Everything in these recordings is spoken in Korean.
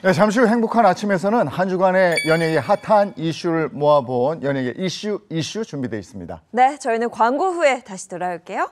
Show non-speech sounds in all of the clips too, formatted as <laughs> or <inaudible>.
네, 잠시 후 행복한 아침에서는 한 주간의 연예계 핫한 이슈를 모아본 연예계 이슈 이슈 준비되어 있습니다. 네, 저희는 광고 후에 다시 돌아올게요.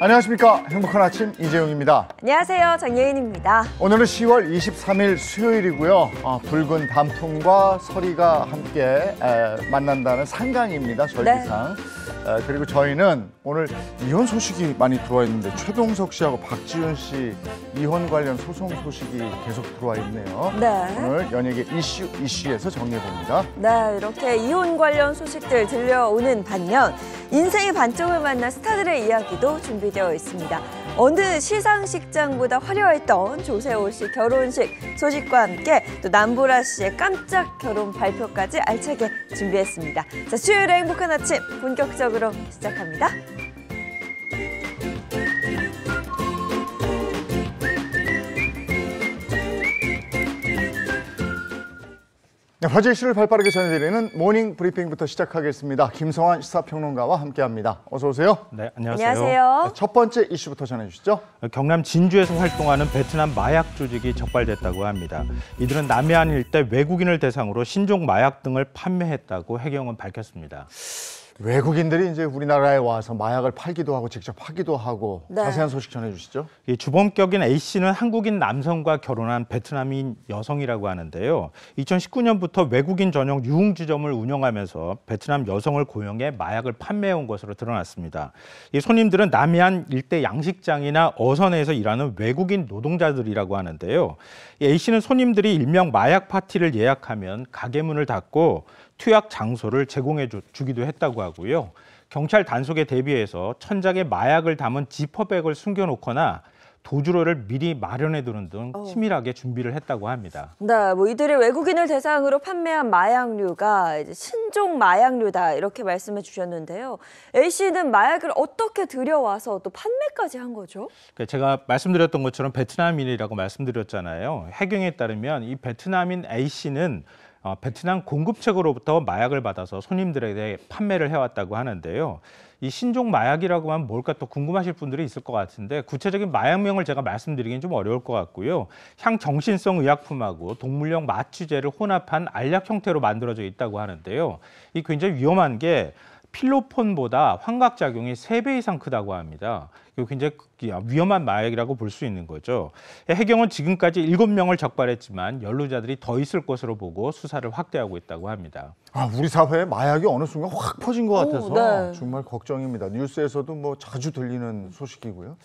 안녕하십니까. 행복한 아침 이재용입니다. 안녕하세요. 장예인입니다. 오늘은 10월 23일 수요일이고요. 아, 붉은 단풍과 서리가 함께 에, 만난다는 상강입니다. 네. 절기상. 네. 아, 그리고 저희는 오늘 이혼 소식이 많이 들어와 있는데 최동석 씨하고 박지윤 씨 이혼 관련 소송 소식이 계속 들어와 있네요. 네. 오늘 연예계 이슈 이슈에서 정리해 봅니다. 네, 이렇게 이혼 관련 소식들 들려오는 반면 인생의 반쪽을 만난 스타들의 이야기도 준비되어 있습니다. 어느 시상식장보다 화려했던 조세호 씨 결혼식 소식과 함께 또 남보라 씨의 깜짝 결혼 발표까지 알차게 준비했습니다. 자, 수요일의 행복한 아침 본격적으로 시작합니다. 화제 이슈를 발빠르게 전해드리는 모닝 브리핑부터 시작하겠습니다. 김성환 시사평론가와 함께합니다. 어서 오세요. 네, 안녕하세요. 안녕하세요. 네, 첫 번째 이슈부터 전해주시죠. 경남 진주에서 활동하는 베트남 마약 조직이 적발됐다고 합니다. 이들은 남해안 일대 외국인을 대상으로 신종 마약 등을 판매했다고 해경은 밝혔습니다. 외국인들이 이제 우리나라에 와서 마약을 팔기도 하고 직접 하기도 하고 네. 자세한 소식 전해주시죠. 이 주범격인 A 씨는 한국인 남성과 결혼한 베트남인 여성이라고 하는데요. 2019년부터 외국인 전용 유흥지점을 운영하면서 베트남 여성을 고용해 마약을 판매해온 것으로 드러났습니다. 이 손님들은 남해안 일대 양식장이나 어선에서 일하는 외국인 노동자들이라고 하는데요. A 씨는 손님들이 일명 마약 파티를 예약하면 가게 문을 닫고 투약 장소를 제공해 주, 기도 했다고 하고요. 경찰 단속에 대비해서 천장에 마약을 담은 지퍼백을 숨겨놓거나 도주로를 미리 마련해 두는 등 어. 치밀하게 준비를 했다고 합니다. 네, 뭐 이들이 외국인을 대상으로 판매한 마약류가 신종 마약류다 이렇게 말씀해 주셨는데요. A 씨는 마약을 어떻게 들여와서 또 판매까지 한 거죠? 그 제가 말씀드렸던 것처럼 베트남인이라고 말씀드렸잖아요. 해경에 따르면 이 베트남인 A 씨는 어, 베트남 공급책으로부터 마약을 받아서 손님들에게 판매를 해왔다고 하는데요. 이 신종 마약이라고 하면 뭘까 또 궁금하실 분들이 있을 것 같은데 구체적인 마약명을 제가 말씀드리긴 좀 어려울 것 같고요. 향정신성 의약품하고 동물형 마취제를 혼합한 알약 형태로 만들어져 있다고 하는데요. 이 굉장히 위험한 게 필로폰보다 환각작용이 3배 이상 크다고 합니다. 이거 굉장히 그, 위험한 마약이라고 볼 수 있는 거죠. 해경은 지금까지 7 명을 적발했지만 연루자들이 더 있을 것으로 보고 수사를 확대하고 있다고 합니다. 아, 우리 사회에 마약이 어느 순간 확 퍼진 것 같아서 오, 네. 정말 걱정입니다. 뉴스에서도 뭐 자주 들리는 소식이고요.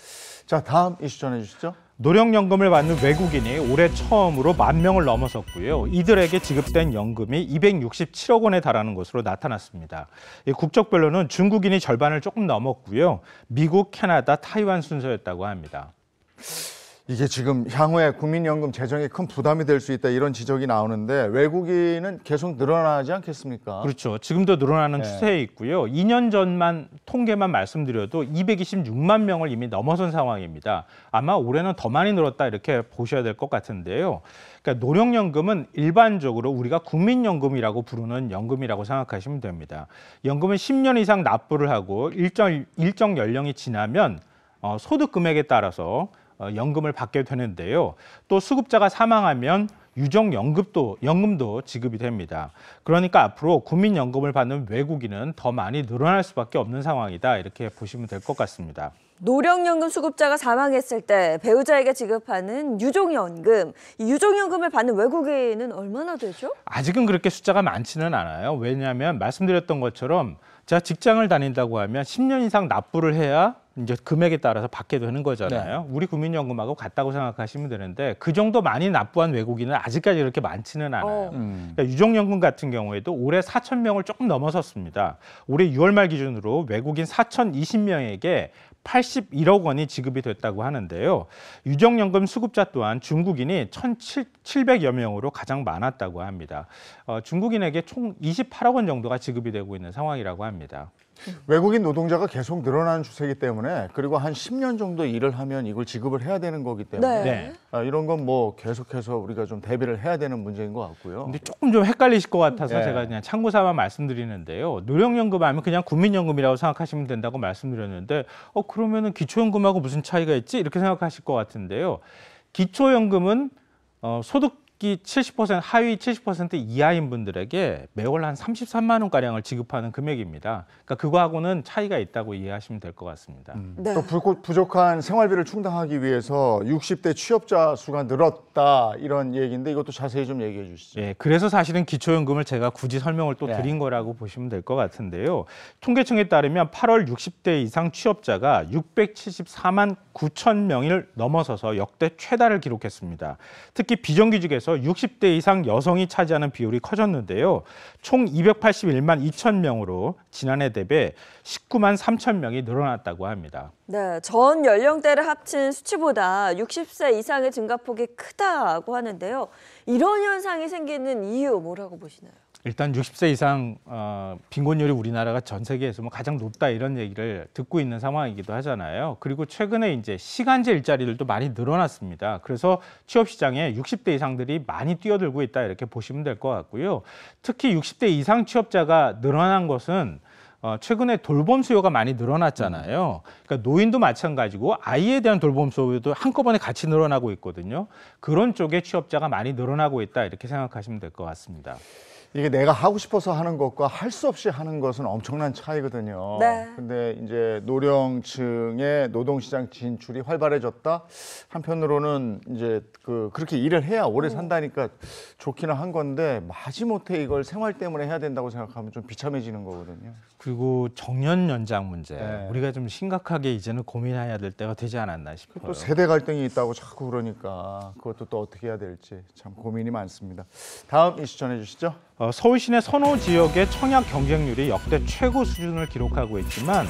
자, 다음 이슈 전해 주시죠. 노령연금을 받는 외국인이 올해 처음으로 만 명을 넘어섰고요. 이들에게 지급된 연금이 267억 원에 달하는 것으로 나타났습니다. 국적별로는 중국인이 절반을 조금 넘었고요. 미국, 캐나다, 타이완 순서였다고 합니다. 이게 지금 향후에 국민연금 재정에 큰 부담이 될 수 있다 이런 지적이 나오는데 외국인은 계속 늘어나지 않겠습니까? 그렇죠. 지금도 늘어나는 네. 추세에 있고요. 2년 전만 통계만 말씀드려도 226만 명을 이미 넘어선 상황입니다. 아마 올해는 더 많이 늘었다 이렇게 보셔야 될 것 같은데요. 그러니까 노령연금은 일반적으로 우리가 국민연금이라고 부르는 연금이라고 생각하시면 됩니다. 연금은 10년 이상 납부를 하고 일정 일정 연령이 지나면 어, 소득 금액에 따라서 어, 연금을 받게 되는데요. 또 수급자가 사망하면 유족 연금도 연금도 지급이 됩니다. 그러니까 앞으로 국민 연금을 받는 외국인은 더 많이 늘어날 수밖에 없는 상황이다. 이렇게 보시면 될 것 같습니다. 노령연금 수급자가 사망했을 때 배우자에게 지급하는 유족연금유족연금을 받는 외국인은 얼마나 되죠? 아직은 그렇게 숫자가 많지는 않아요. 왜냐하면 말씀드렸던 것처럼 제가 직장을 다닌다고 하면 10년 이상 납부를 해야 이제 금액에 따라서 받게 되는 거잖아요. 네. 우리 국민연금하고 같다고 생각하시면 되는데 그 정도 많이 납부한 외국인은 아직까지 그렇게 많지는 어. 않아요. 음. 그러니까 유종연금 같은 경우에도 올해 4천 명을 조금 넘어섰습니다. 올해 6월 말 기준으로 외국인 4,020명에게 81억 원이 지급이 됐다고 하는데요. 유정연금 수급자 또한 중국인이 1,700여 명으로 가장 많았다고 합니다. 어, 중국인에게 총 28억 원 정도가 지급이 되고 있는 상황이라고 합니다. 음. 외국인 노동자가 계속 늘어나는 추세이기 때문에 그리고 한 10년 정도 일을 하면 이걸 지급을 해야 되는 거기 때문에 네. 네. 아, 이런 건 뭐 계속해서 우리가 좀 대비를 해야 되는 문제인 것 같고요. 근데 조금 좀 헷갈리실 것 같아서 네. 제가 그냥 참고사아 말씀드리는데요. 노령연금 하면 그냥 국민연금이라고 생각하시면 된다고 말씀드렸는데 어 그러면은 기초연금하고 무슨 차이가 있지? 이렇게 생각하실 것 같은데요. 기초연금은 어, 소득 특히 70% 하위 70% 이하인 분들에게 매월 한 33만 원 가량을 지급하는 금액입니다. 그러니까 그거하고는 차이가 있다고 이해하시면 될 것 같습니다. 음. 네. 또 부, 부족한 생활비를 충당하기 위해서 60대 취업자 수가 늘었다 이런 얘기인데 이것도 자세히 좀 얘기해 주시죠. 예, 그래서 사실은 기초연금을 제가 굳이 설명을 또 네. 드린 거라고 보시면 될 것 같은데요. 통계청에 따르면 8월 60대 이상 취업자가 674만 9천 명을 넘어서서 역대 최다를 기록했습니다. 특히 비정규직에서 비해서 60대 이상 여성이 차지하는 비율이 커졌는데요. 총 281만 2천 명으로 지난해 대비 19만 3천 명이 늘어났다고 합니다. 네, 전 연령대를 합친 수치보다 60세 이상의 증가폭이 크다고 하는데요. 이런 현상이 생기는 이유 뭐라고 보시나요? 일단 60세 이상 어, 빈곤율이 우리나라가 전 세계에서 뭐 가장 높다 이런 얘기를 듣고 있는 상황이기도 하잖아요. 그리고 최근에 이제 시간제 일자리들도 많이 늘어났습니다. 그래서 취업 시장에 60대 이상들이 많이 뛰어들고 있다 이렇게 보시면 될 것 같고요. 특히 60대 이상 취업자가 늘어난 것은 어, 최근에 돌봄 수요가 많이 늘어났잖아요. 그러니까 노인도 마찬가지고 아이에 대한 돌봄 수요도 한꺼번에 같이 늘어나고 있거든요. 그런 쪽에 취업자가 많이 늘어나고 있다 이렇게 생각하시면 될 것 같습니다. 이게 내가 하고 싶어서 하는 것과 할 수 없이 하는 것은 엄청난 차이거든요. 네. 근데 이제 노령층의 노동시장 진출이 활발해졌다. 한편으로는 이제 그 그렇게 일을 해야 오래 음. 산다니까 좋기는 한 건데 마지못해 이걸 생활 때문에 해야 된다고 생각하면 좀 비참해지는 거거든요. 그리고 정년 연장 문제 네. 우리가 좀 심각하게 이제는 고민해야 될 때가 되지 않았나 싶어요. 또 세대 갈등이 있다고 자꾸 그러니까 그것도 또 어떻게 해야 될지 참 고민이 많습니다. 다음 이슈 전해 주시죠. 어, 서울 시내 선호 지역의 청약 경쟁률이 역대 최고 수준을 기록하고 있지만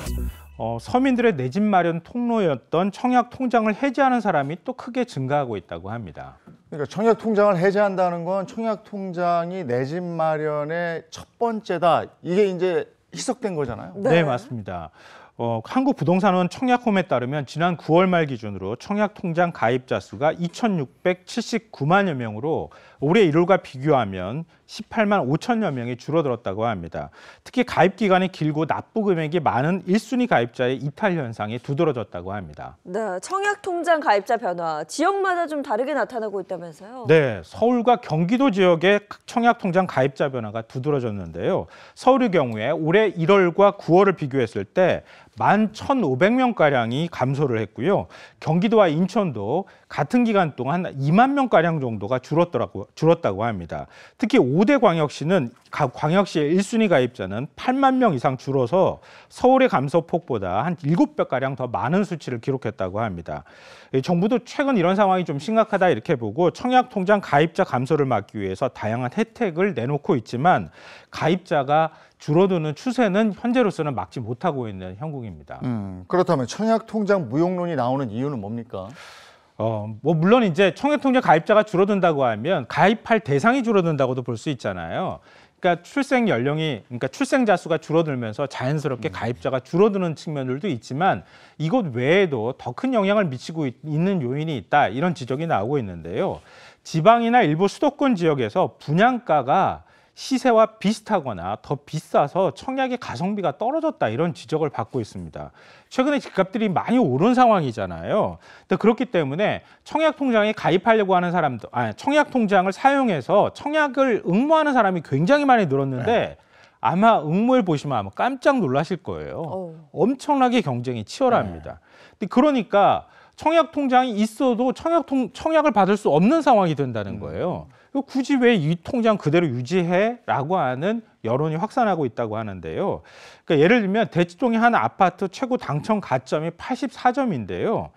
어, 서민들의 내집 마련 통로였던 청약 통장을 해제하는 사람이 또 크게 증가하고 있다고 합니다. 그러니까 청약 통장을 해제한다는 건 청약 통장이 내집 마련의 첫 번째다. 이게 이제 희석된 거잖아요. 네, 네 맞습니다. 어, 한국부동산원 청약홈에 따르면 지난 9월 말 기준으로 청약 통장 가입자 수가 2,679만여 명으로 올해 1월과 비교하면 18만 5천여 명이 줄어들었다고 합니다. 특히 가입 기간이 길고 납부 금액이 많은 1순위 가입자의 이탈 현상이 두드러졌다고 합니다. 네, 청약 통장 가입자 변화 지역마다 좀 다르게 나타나고 있다면서요? 네, 서울과 경기도 지역의 청약 통장 가입자 변화가 두드러졌는데요. 서울의 경우에 올해 1월과 9월을 비교했을 때만 천오백 명가량이 감소를 했고요. 경기도와 인천도 같은 기간 동안 이만 명가량 정도가 줄었더라고, 줄었다고 합니다. 특히 오대 광역시는 광역시의 1순위 가입자는 8만명 이상 줄어서 서울의 감소폭보다 한7 배가량더 많은 수치를 기록했다고 합니다. 정부도 최근 이런 상황이 좀 심각하다 이렇게 보고 청약통장 가입자 감소를 막기 위해서 다양한 혜택을 내놓고 있지만 가입자가 줄어드는 추세는 현재로서는 막지 못하고 있는 형국입니다. 음, 그렇다면 청약 통장 무용론이 나오는 이유는 뭡니까? 어, 뭐 물론 이제 청약 통장 가입자가 줄어든다고 하면 가입할 대상이 줄어든다고도 볼 수 있잖아요. 그러니까 출생 연령이 그러니까 출생자 수가 줄어들면서 자연스럽게 음. 가입자가 줄어드는 측면들도 있지만 이것 외에도 더 큰 영향을 미치고 있, 있는 요인이 있다 이런 지적이 나오고 있는데요. 지방이나 일부 수도권 지역에서 분양가가 시세와 비슷하거나 더 비싸서 청약의 가성비가 떨어졌다 이런 지적을 받고 있습니다. 최근에 집값들이 많이 오른 상황이잖아요. 그렇기 때문에 청약 통장에 가입하려고 하는 사람도 아니 청약 통장을 사용해서 청약을 응모하는 사람이 굉장히 많이 늘었는데 네. 아마 응모를 보시면 아마 깜짝 놀라실 거예요. 오. 어. 엄청나게 경쟁이 치열합니다. 네. 그러니까 청약 통장이 있어도 청약 통, 청약을 받을 수 없는 상황이 된다는 음. 거예요. 음. 굳이 왜 이 통장 그대로 유지해라고 하는 여론이 확산하고 있다고 하는데요. 그러니까 예를 들면 대치동의 한 아파트 최고 당첨 가점이 84점인데요.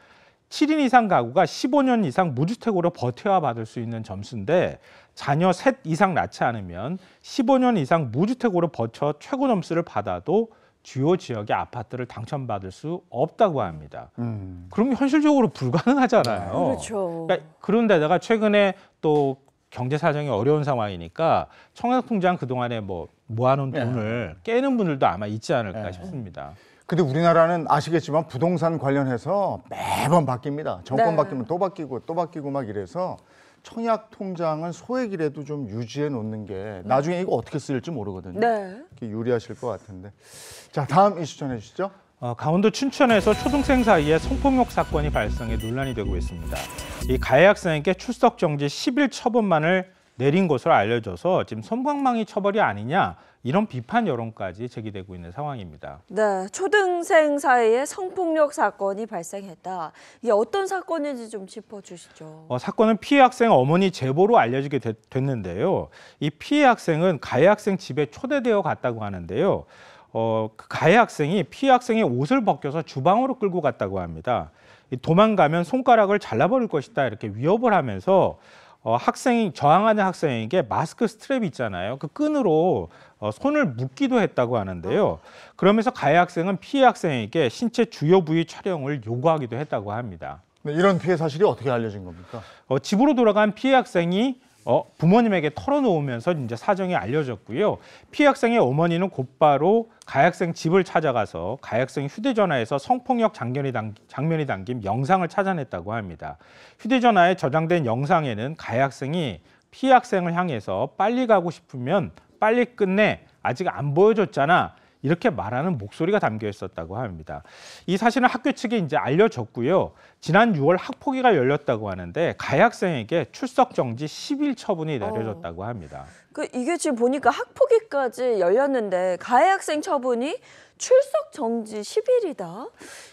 7인 이상 가구가 15년 이상 무주택으로 버텨야 받을 수 있는 점수인데 자녀 셋 이상 낳지 않으면 15년 이상 무주택으로 버텨 최고 점수를 받아도 주요 지역의 아파트를 당첨받을 수 없다고 합니다. 음. 그럼 현실적으로 불가능하잖아요. 네, 그렇죠. 그러니까 그런데다가 최근에 또 경제 사정이 어려운 상황이니까 청약 통장 그동안에 뭐 모아놓은 네. 돈을 깨는 분들도 아마 있지 않을까 네. 싶습니다. 근데 우리나라는 아시겠지만 부동산 관련해서 매번 바뀝니다. 정권 네. 바뀌면 또 바뀌고 또 바뀌고 막 이래서 청약 통장은 소액이라도 좀 유지해 놓는 게 네. 나중에 이거 어떻게 쓰일지 모르거든요. 네. 유리하실 것 같은데. 자, 다음 이슈 전해 주시죠. 어, 강원도 춘천에서 초등생 사이에 성폭력 사건이 발생해 논란이 되고 있습니다. 이 가해 학생에게 출석 정지 10일 처분만을 내린 것으로 알려져서 지금 선방망이 처벌이 아니냐 이런 비판 여론까지 제기되고 있는 상황입니다. 네, 초등생 사이에 성폭력 사건이 발생했다. 이게 어떤 사건인지 좀 짚어주시죠. 어, 사건은 피해 학생 어머니 제보로 알려지게 됐, 는데요이 피해 학생은 가해 학생 집에 초대되어 갔다고 하는데요. 어, 그 가해 학생이 피해 학생의 옷을 벗겨서 주방으로 끌고 갔다고 합니다. 도망가면 손가락을 잘라버릴 것이다 이렇게 위협을 하면서 어, 학생이 저항하는 학생에게 마스크 스트랩 있잖아요. 그 끈으로 어, 손을 묶기도 했다고 하는데요. 그러면서 가해 학생은 피해 학생에게 신체 주요 부위 촬영을 요구하기도 했다고 합니다. 네, 이런 피해 사실이 어떻게 알려진 겁니까? 어, 집으로 돌아간 피해 학생이 어, 부모님에게 털어놓으면서 이제 사정이 알려졌고요. 피해 학생의 어머니는 곧바로 가해학생 집을 찾아가서 가해학생 이 휴대전화에서 성폭력 장면이, 담기, 장면이 담긴 영상을 찾아냈다고 합니다. 휴대전화에 저장된 영상에는 가해학생이 피해 학생을 향해서 빨리 가고 싶으면 빨리 끝내 아직 안 보여줬잖아 이렇게 말하는 목소리가 담겨 있었다고 합니다. 이 사실은 학교 측에 이제 알려졌고요. 지난 6월 학폭위가 열렸다고 하는데 가 학생에게 출석 정지 10일 처분이 어. 내려졌다고 합니다. 어. 그 이게 지금 보니까 학폭위까지 열렸는데 가해 학생 처분이 출석 정지 10일이다?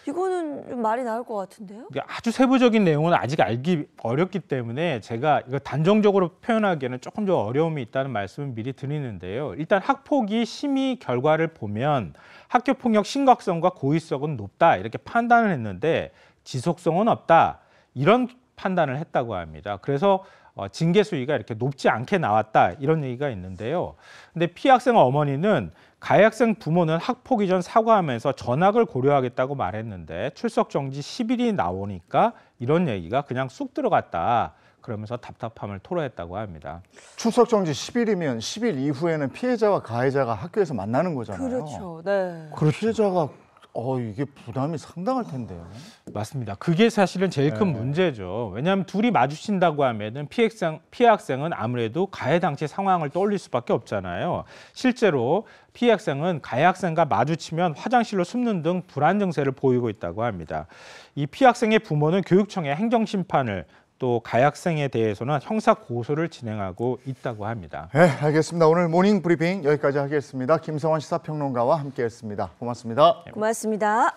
이거는 좀 말이 나올 것 같은데요? 아주 세부적인 내용은 아직 알기 어렵기 때문에 제가 이거 단정적으로 표현하기에는 조금 더 어려움이 있다는 말씀을 미리 드리는데요. 일단 학폭위 심의 결과를 보면 학교 폭력 심각성과 고의성은 높다 이렇게 판단을 했는데 지속성은 없다 이런 판단을 했다고 합니다. 그래서 어, 징계 수위가 이렇게 높지 않게 나왔다 이런 얘기가 있는데요. 근데 피 학생 어머니는 가해학생 부모는 학폭 이전 사과하면서 전학을 고려하겠다고 말했는데 출석 정지 10일이 나오니까 이런 얘기가 그냥 쑥 들어갔다. 그러면서 답답함을 토로했다고 합니다. 출석 정지 10일이면 10일 이후에는 피해자와 가해자가 학교에서 만나는 거잖아요. 그렇죠. 네. 그렇죠. 피해자가 어, 이게 부담이 상당할 텐데요. 맞습니다. 그게 사실은 제일 큰 네. 문제죠. 왜냐하면 둘이 마주친다고 하면은 피해 학생, 피해 학생은 아무래도 가해 당시 상황을 떠올릴 수밖에 없잖아요. 실제로 피해 학생은 가해 학생과 마주치면 화장실로 숨는 등 불안 증세를 보이고 있다고 합니다. 이 피해 학생의 부모는 교육청에 행정 심판을 또가학생에 대해서는 형사 고소를 진행하고 있다고 합니다. 네, 알겠습니다. 오늘 모닝 브리핑 여기까지 하겠습니다. 김성환 시사평론가와 함께했습니다. 고맙습니다. 네. 고맙습니다.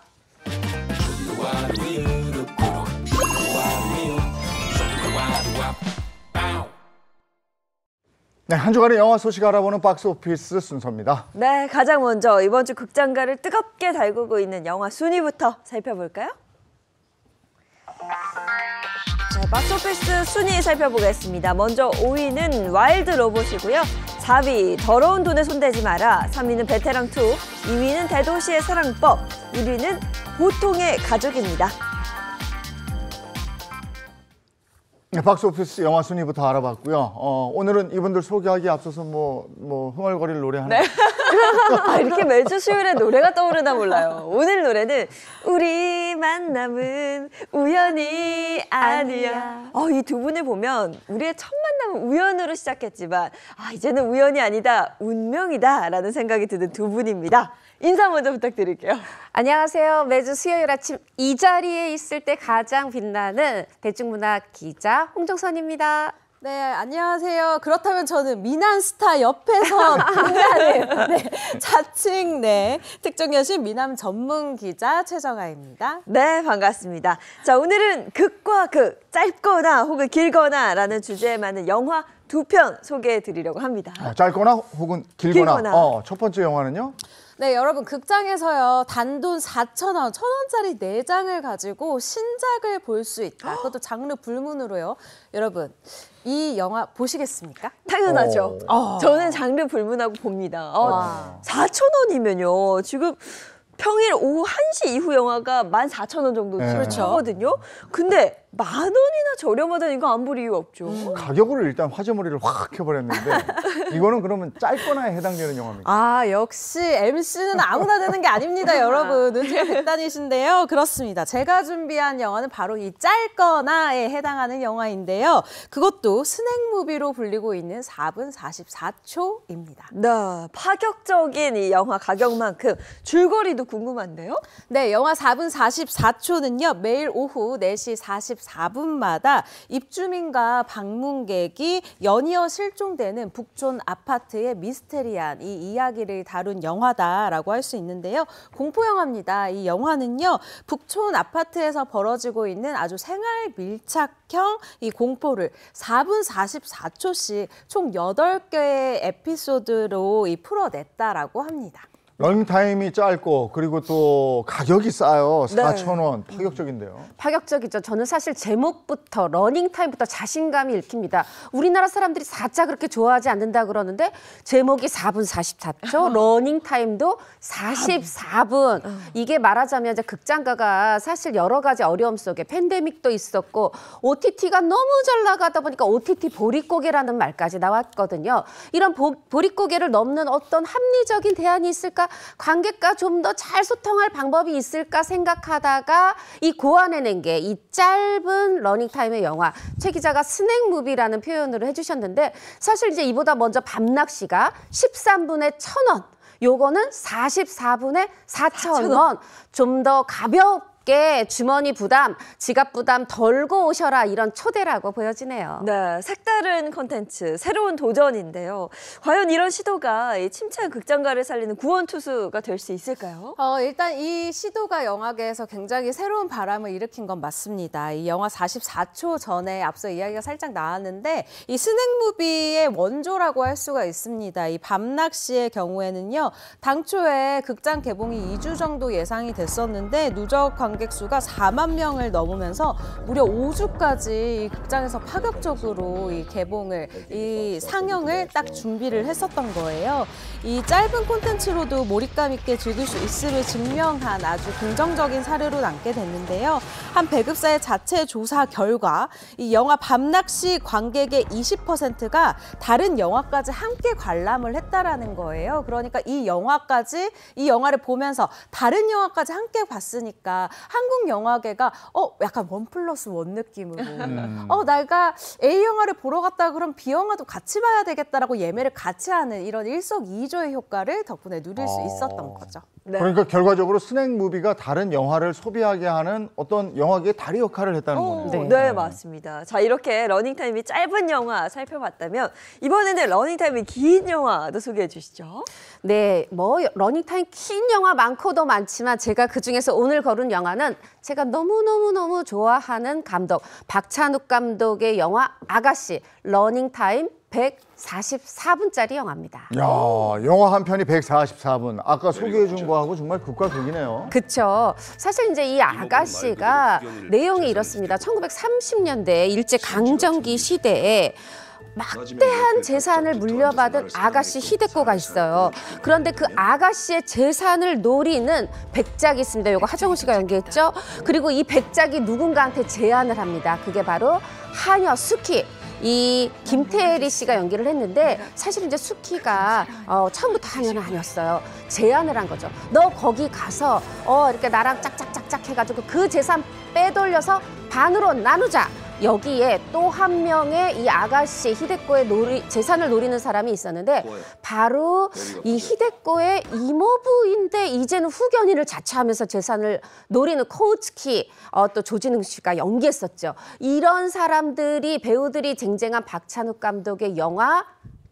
네, 한 주간의 영화 소식 알아보는 박스 오피스 순서입니다. 네, 가장 먼저 이번 주 극장가를 뜨겁게 달구고 있는 영화 순위부터 살펴볼까요? 박스오피스 네, 순위 살펴보겠습니다. 먼저 5위는 와일드 로봇이고요. 4위 더러운 돈에 손대지 마라. 3위는 베테랑2, 2위는 대도시의 사랑법, 1위는 보통의 가족입니다. 네, 박스 오피스 영화 순위부터 알아봤고요. 어, 오늘은 이분들 소개하기 앞서서 뭐, 뭐, 흥얼거릴 노래 하나. 네. <laughs> 아, 이렇게 매주 수요일에 노래가 떠오르나 몰라요. 오늘 노래는 우리 만남은 우연이 아니야. 어, 이 두 분을 보면 우리의 첫 만남은 우연으로 시작했지만, 아, 이제는 우연이 아니다, 운명이다, 라는 생각이 드는 두 분입니다. 인사 먼저 부탁드릴게요. 안녕하세요. 매주 수요일 아침 이 자리에 있을 때 가장 빛나는 대중문화 기자 홍정선입니다. 네, 안녕하세요. 그렇다면 저는 미남스타 옆에서 <laughs> 빛나는 네, 자칭 네, 특정 여신 미남 전문 기자 최정아입니다. 네, 반갑습니다. 자, 오늘은 극과 극, 짧거나 혹은 길거나라는 주제에 맞는 영화 두 편 소개해 드리려고 합니다. 아, 짧거나 혹은 길거나. 길거나. 어, 첫 번째 영화는요? 네, 여러분 극장에서요. 단돈 4,000원, 1,000원짜리 4장을 가지고 신작을 볼 수 있다. 그것도 장르 불문으로요. 여러분, 이 영화 보시겠습니까? 당연하죠. 어. 아. 저는 장르 불문하고 봅니다. 어, 4,000원이면요. 지금 평일 오후 1시 이후 영화가 14,000원 정도 네. 그 하거든요. 근데 만 원이나 저렴하다는 이거 안 볼 이유 없죠. 음. 음. 가격으로 일단 화제머리를 확해버렸는데 <laughs> 이거는 그러면 짧거나에 해당되는 영화입니다. 아 역시 MC는 아무나 되는 게 아닙니다, <laughs> 여러분. 눈치가 백단이신데요. 그렇습니다. 제가 준비한 영화는 바로 이 짧거나에 해당하는 영화인데요. 그것도 스낵무비로 불리고 있는 4분 44초입니다. 네, 파격적인 이 영화 가격만큼 줄거리도 궁금한데요? 네, 영화 4분 44초는요. 매일 오후 4시 44 4분마다 입주민과 방문객이 연이어 실종되는 북촌 아파트의 미스테리한 이 이야기를 다룬 영화다라고 할 수 있는데요. 공포 영화입니다. 이 영화는요. 북촌 아파트에서 벌어지고 있는 아주 생활 밀착형 이 공포를 4분 44초씩 총 8개의 에피소드로 이 풀어냈다라고 합니다. 런타임이 짧고 그리고 또 가격이 싸요. 4천 원 네. 파격적인데요. 파격적이죠. 저는 사실 제목부터 러닝타임부터 자신감이 읽힙니다. 우리나라 사람들이 4차 그렇게 좋아하지 않는다 그러는데 제목이 4분 44초, <laughs> 러닝타임도 44분. 아. 이게 말하자면 이제 극장가가 사실 여러 가지 어려움 속에 팬데믹도 있었고 OTT가 너무 잘 나가다 보니까 OTT 보릿고개라는 말까지 나왔거든요. 이런 보, 보릿고개를 넘는 어떤 합리적인 대안이 있을까? 관객과 좀 더 잘 소통할 방법이 있을까 생각하다가 이 고안해낸 게 이 짧은 러닝타임의 영화 최 기자가 스낵무비라는 표현으로 해주셨는데 사실 이제 이보다 먼저 밤낚시가 1 3분의 1,000원 요거는 4 4분의 4,000원. 좀 더 가볍 게 어깨 주머니 부담, 지갑 부담 덜고 오셔라 이런 초대라고 보여지네요. 네, 색다른 컨텐츠, 새로운 도전인데요. 과연 이런 시도가 이 침체한 극장가를 살리는 구원투수가 될 수 있을까요? 어, 일단 이 시도가 영화계에서 굉장히 새로운 바람을 일으킨 건 맞습니다. 이 영화 44초 전에 앞서 이야기가 살짝 나왔는데 이 스낵무비의 원조라고 할 수가 있습니다. 이 밤낚시의 경우에는요. 당초에 극장 개봉이 2주 정도 예상이 됐었는데 누적 관객 관객 수가 4만 명을 넘으면서 무려 5주까지 이 극장에서 파격적으로 이 개봉을 이 상영을 딱 준비를 했었던 거예요. 이 짧은 콘텐츠로도 몰입감 있게 즐길 수 있음을 증명한 아주 긍정적인 사례로 남게 됐는데요. 한 배급사의 자체 조사 결과 이 영화 밤낚시 관객의 20%가 다른 영화까지 함께 관람을 했다라는 거예요. 그러니까 이 영화까지 이 영화를 보면서 다른 영화까지 함께 봤으니까 한국 영화계가 어 약간 원 플러스 원 느낌으로 <laughs> 음. 어 내가 A 영화를 보러 갔다 그럼 B 영화도 같이 봐야 되겠다라고 예매를 같이 하는 이런 일석이조의 효과를 덕분에 누릴 수 어. 있었던 거죠. 네. 그러니까 결과적으로 스낵 무비가 다른 영화를 소비하게 하는 어떤 영화계의 다리 역할을 했다는 오, 거네요. 네. 네. 맞습니다. 자, 이렇게 러닝타임이 짧은 영화 살펴봤다면 이번에는 러닝타임이 긴 영화도 소개해 주시죠. 네, 뭐 러닝타임 긴 영화 많고도 많지만 제가 그중에서 오늘 거른 영화는 제가 너무너무너무 좋아하는 감독 박찬욱 감독의 영화 아가씨 러닝타임 144분짜리 영화입니다. 야, 영화 한 편이 144분. 아까 소개해 준 거하고 정말 극과 극이네요. 그쵸. 사실 이제 이 아가씨가 내용이 이렇습니다. 1930년대 일제 강점기 시대에 막대한 재산을 물려받은 아가씨 히데코가 있어요. 그런데 그 네. 아가씨의 재산을 노리는 백작이 있습니다. 이거 하정우 씨가 연기했죠. 그리고 이 백작이 누군가한테 제안을 합니다. 그게 바로 한여 스키 이 김태리 씨가 연기를 했는데 사실 이제 숙희가 어, 처음부터 당연은 아니었어요. 제안을 한 거죠. 너 거기 가서 어 이렇게 나랑 짝짝짝짝 해가지고 그 재산 빼돌려서 반으로 나누자. 여기에 또 한 명의 이 아가씨 히데코의 노리, 재산을 노리는 사람이 있었는데 바로 이 히데코의 이모부인데 이제는 후견인을 자처하면서 재산을 노리는 코우츠키 어, 또 조진웅 씨가 연기했었죠. 이런 사람들이 배우들이 쟁쟁한 박찬욱 감독의 영화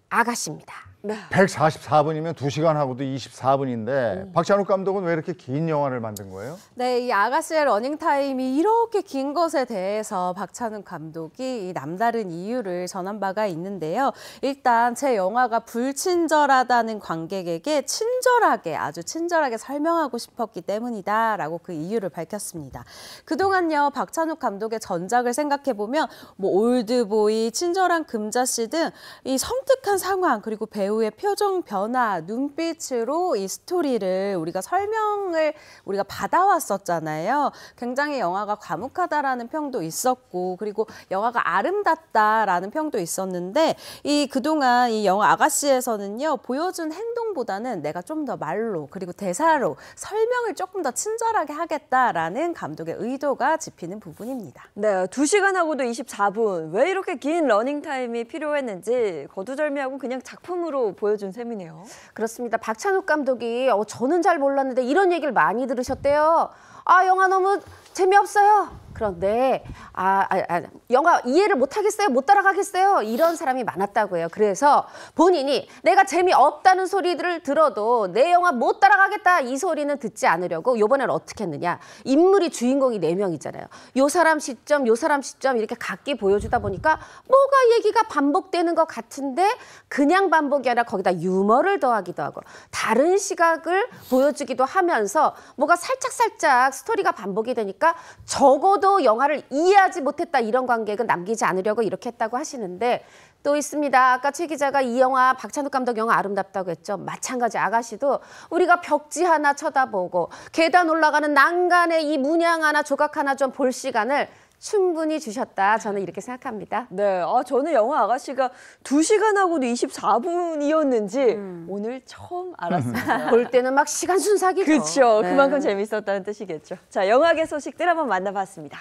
아가씨입니다. 네. 144분이면 2시간 하고도 24분인데 음. 박찬욱 감독은 왜 이렇게 긴 영화를 만든 거예요? 네, 이 아가씨의 러닝 타임이 이렇게 긴 것에 대해서 박찬욱 감독이 남다른 이유를 전한 바가 있는데요. 일단 제 영화가 불친절하다는 관객에게 친절하게 아주 친절하게 설명하고 싶었기 때문이다라고 그 이유를 밝혔습니다. 그동안요 박찬욱 감독의 전작을 생각해 보면 뭐 올드보이, 친절한 금자씨 등 이 섬뜩한 상황 그리고 배우 배우의 표정 변화, 눈빛으로 이 스토리를 우리가 설명을 우리가 받아왔었잖아요. 굉장히 영화가 과묵하다라는 평도 있었고 그리고 영화가 아름답다라는 평도 있었는데 이 그동안 이 영화 아가씨에서는요. 보여준 행동보다는 내가 좀 더 말로 그리고 대사로 설명을 조금 더 친절하게 하겠다라는 감독의 의도가 짚이는 부분입니다. 네, 두시간하고도 24분. 왜 이렇게 긴 러닝 타임이 필요했는지 거두절미하고 그냥 작품으로 보여준 셈이네요. 그렇습니다. 박찬욱 감독이 어, 저는 잘 몰랐는데 이런 얘기를 많이 들으셨대요. 아 영화 너무 재미없어요. 그런데 아, 아, 아 영화 이해를 못 하겠어요, 못 따라가겠어요 이런 사람이 많았다고 해요. 그래서 본인이 내가 재미 없다는 소리들을 들어도 내 영화 못 따라가겠다 이 소리는 듣지 않으려고 요번엔 어떻게 했느냐 인물이 주인공이 네 명이잖아요. 요 사람 시점, 요 사람 시점 이렇게 각기 보여주다 보니까 뭐가 얘기가 반복되는 것 같은데 그냥 반복이 아니라 거기다 유머를 더하기도 하고 다른 시각을 보여주기도 하면서 뭐가 살짝살짝 스토리가 반복이 되니까 적어도 하나도 영화를 이해하지 못했다 이런 관객은 남기지 않으려고 이렇게 했다고 하시는데 또 있습니다. 아까 최 기자가 이 영화 박찬욱 감독 영화 아름답다고 했죠. 마찬가지 아가씨도 우리가 벽지 하나 쳐다보고 계단 올라가는 난간에 이 문양 하나 조각 하나 좀 볼 시간을 충분히 주셨다. 저는 이렇게 생각합니다. 네. 아, 저는 영화 아가씨가 두시간 하고도 24분이었는지 음. 오늘 처음 알았습니다. <laughs> 볼 때는 막 시간 순삭이죠. 그렇죠. 네. 그만큼 재밌었다는 뜻이겠죠. 자, 영화계 소식들 한번 만나봤습니다.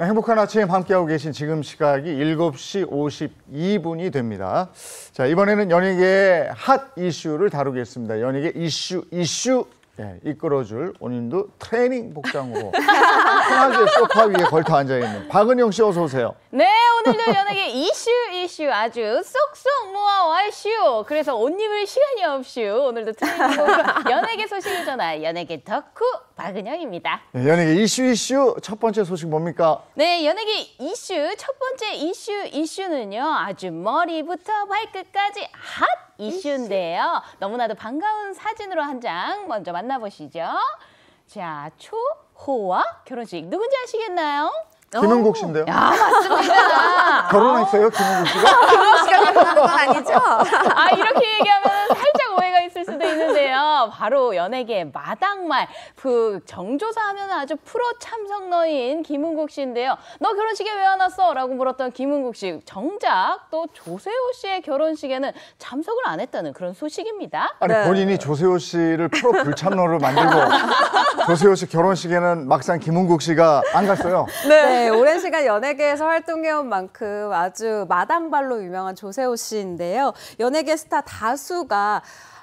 행복한 아침 함께하고 계신 지금 시각이 7시 52분이 됩니다. 자, 이번에는 연예계의 핫 이슈를 다루겠습니다. 연예계 이슈, 이슈 예, 이끌어줄 오늘도 트레이닝 복장으로 편하게 <laughs> 소파 위에 걸터 앉아있는 박은영 씨 어서 오세요. 네, 오늘도 연예계 이슈 이슈 아주 쏙쏙 모아 와슈. 이 그래서 옷 입을 시간이 없슈. 오늘도 트렌디고 <laughs> 연예계 소식을 전할 연예계 덕후 박은영입니다. 네, 연예계 이슈 이슈 첫 번째 소식 뭡니까? 네, 연예계 이슈 첫 번째 이슈 이슈는요. 아주 머리부터 발끝까지 핫 이슈인데요. 너무나도 반가운 사진으로 한 장 먼저 만나보시죠. 자, 초호와 결혼식 누군지 아시겠나요? 어. 김은국 씨인데요. 야, 맞습니다. 결혼했어요, 김은국 씨가? 결혼 아, 시간이 그런 건 아니죠? 아, 이렇게 얘기하면 살짝 있을 수도 있는데요. 바로 연예계 마당말 그 정조사하면 아주 프로 참석러인 김은국 씨인데요. 너 결혼식에 왜 안 왔어? 라고 물었던 김은국 씨. 정작 또 조세호 씨의 결혼식에는 참석을 안 했다는 그런 소식입니다. 아니 네. 본인이 조세호 씨를 프로 불참러로 만들고 <laughs> 조세호 씨 결혼식에는 막상 김은국 씨가 안 갔어요. 네, 네 오랜 시간 연예계에서 활동해온 만큼 아주 마당발로 유명한 조세호 씨인데요. 연예계 스타 다수가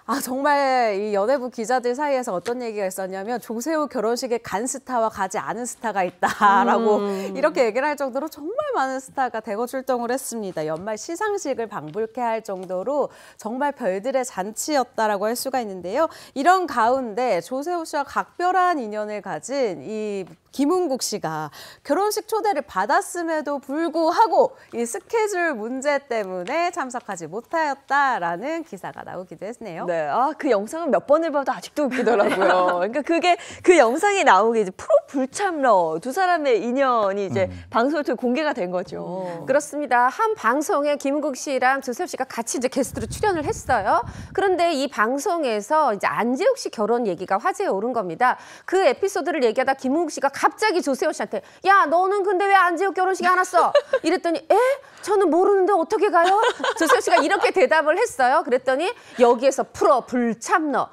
아 정말 이 연예부 기자들 사이에서 어떤 얘기가 있었냐면 조세호 결혼식에 간 스타와 가지 않은 스타가 있다라고 음. 이렇게 얘기를 할 정도로 정말 많은 스타가 대거 출동을 했습니다. 연말 시상식을 방불케 할 정도로 정말 별들의 잔치였다라고 할 수가 있는데요. 이런 가운데 조세호 씨와 각별한 인연을 가진 이 김은국 씨가 결혼식 초대를 받았음에도 불구하고 이 스케줄 문제 때문에 참석하지 못하였다라는 기사가 나오기도 했네요. 네, 아 그 영상은 몇 번을 봐도 아직도 웃기더라고요. <laughs> 그러니까 그게 그 영상이 나오기 이제 프로 불참러 두 사람의 인연이 이제 음. 방송을 통해 공개가 된 거죠. 음. 그렇습니다. 한 방송에 김은국 씨랑 조세호 씨가 같이 이제 게스트로 출연을 했어요. 그런데 이 방송에서 이제 안재욱 씨 결혼 얘기가 화제에 오른 겁니다. 그 에피소드를 얘기하다 김은국 씨가 갑자기 조세호 씨한테 야 너는 근데 왜 안지호 결혼식에 안 왔어? 이랬더니 에? 저는 모르는데 어떻게 가요? 조세호 씨가 이렇게 대답을 했어요. 그랬더니 여기에서 풀어 불참너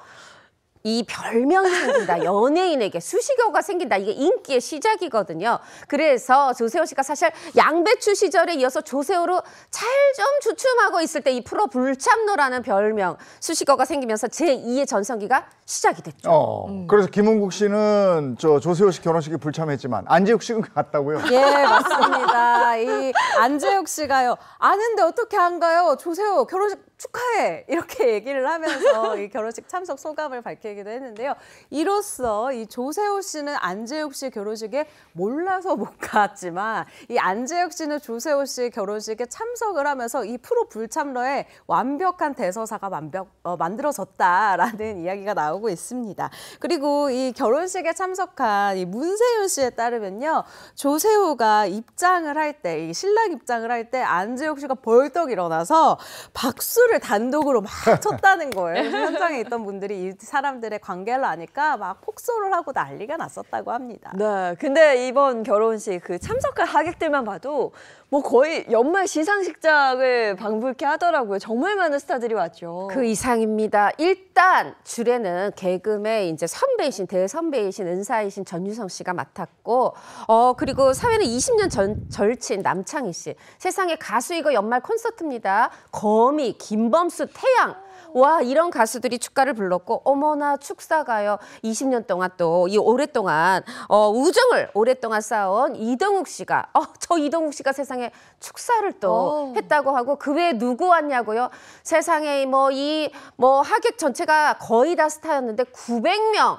이 별명이 생긴다. 연예인에게 수식어가 생긴다. 이게 인기의 시작이거든요. 그래서 조세호 씨가 사실 양배추 시절에 이어서 조세호로 잘 좀 주춤하고 있을 때 이 프로 불참노라는 별명 수식어가 생기면서 제2의 전성기가 시작이 됐죠. 어, 음. 그래서 김은국 씨는 저 조세호 씨 결혼식에 불참했지만 안재욱 씨는 갔다고요. 예, 맞습니다. 이 안재욱 씨가요. 아는데 어떻게 한가요? 조세호 결혼식 축하해! 이렇게 <laughs> 얘기를 하면서 이 결혼식 참석 소감을 밝히기도 했는데요. 이로써 이 조세호 씨는 안재욱 씨 결혼식에 몰라서 <laughs> 못 갔지만 이 안재욱 씨는 조세호 씨 결혼식에 참석을 하면서 이 프로 불참러의 완벽한 대서사가 완벽, 어, 만들어졌다라는 <laughs> 이야기가 나오고 있습니다. 그리고 이 결혼식에 참석한 이 문세윤 씨에 따르면요. 조세호가 입장을 할 때, 이 신랑 입장을 할 때 안재욱 씨가 벌떡 일어나서 박수를 춤을 단독으로 막 췄다는 <laughs> 거예요. 네. 현장에 있던 분들이 이 사람들의 관계를 아니까 막 폭소를 하고 난리가 났었다고 합니다. 네, 근데 이번 결혼식 그 참석한 하객들만 봐도 뭐 거의 연말 시상식장을 방불케 하더라고요. 정말 많은 스타들이 왔죠. 그 이상입니다. 일단 줄에는 개그맨 이제 선배이신 대선배이신 은사이신 전유성 씨가 맡았고 어 그리고 사회는 20년 전 절친 남창희 씨. 세상에가수이거 연말 콘서트입니다. 거미, 김범수, 태양 와 이런 가수들이 축가를 불렀고 어머나 축사가요. 20년 동안 또 이 오랫동안 어, 우정을 오랫동안 쌓아온 이동욱 씨가 어, 저 이동욱 씨가 세상에 축사를 또 오. 어. 했다고 하고 그 외에 누구 왔냐고요. 세상에 뭐 이뭐 뭐 하객 전체가 거의 다 스타였는데 900명.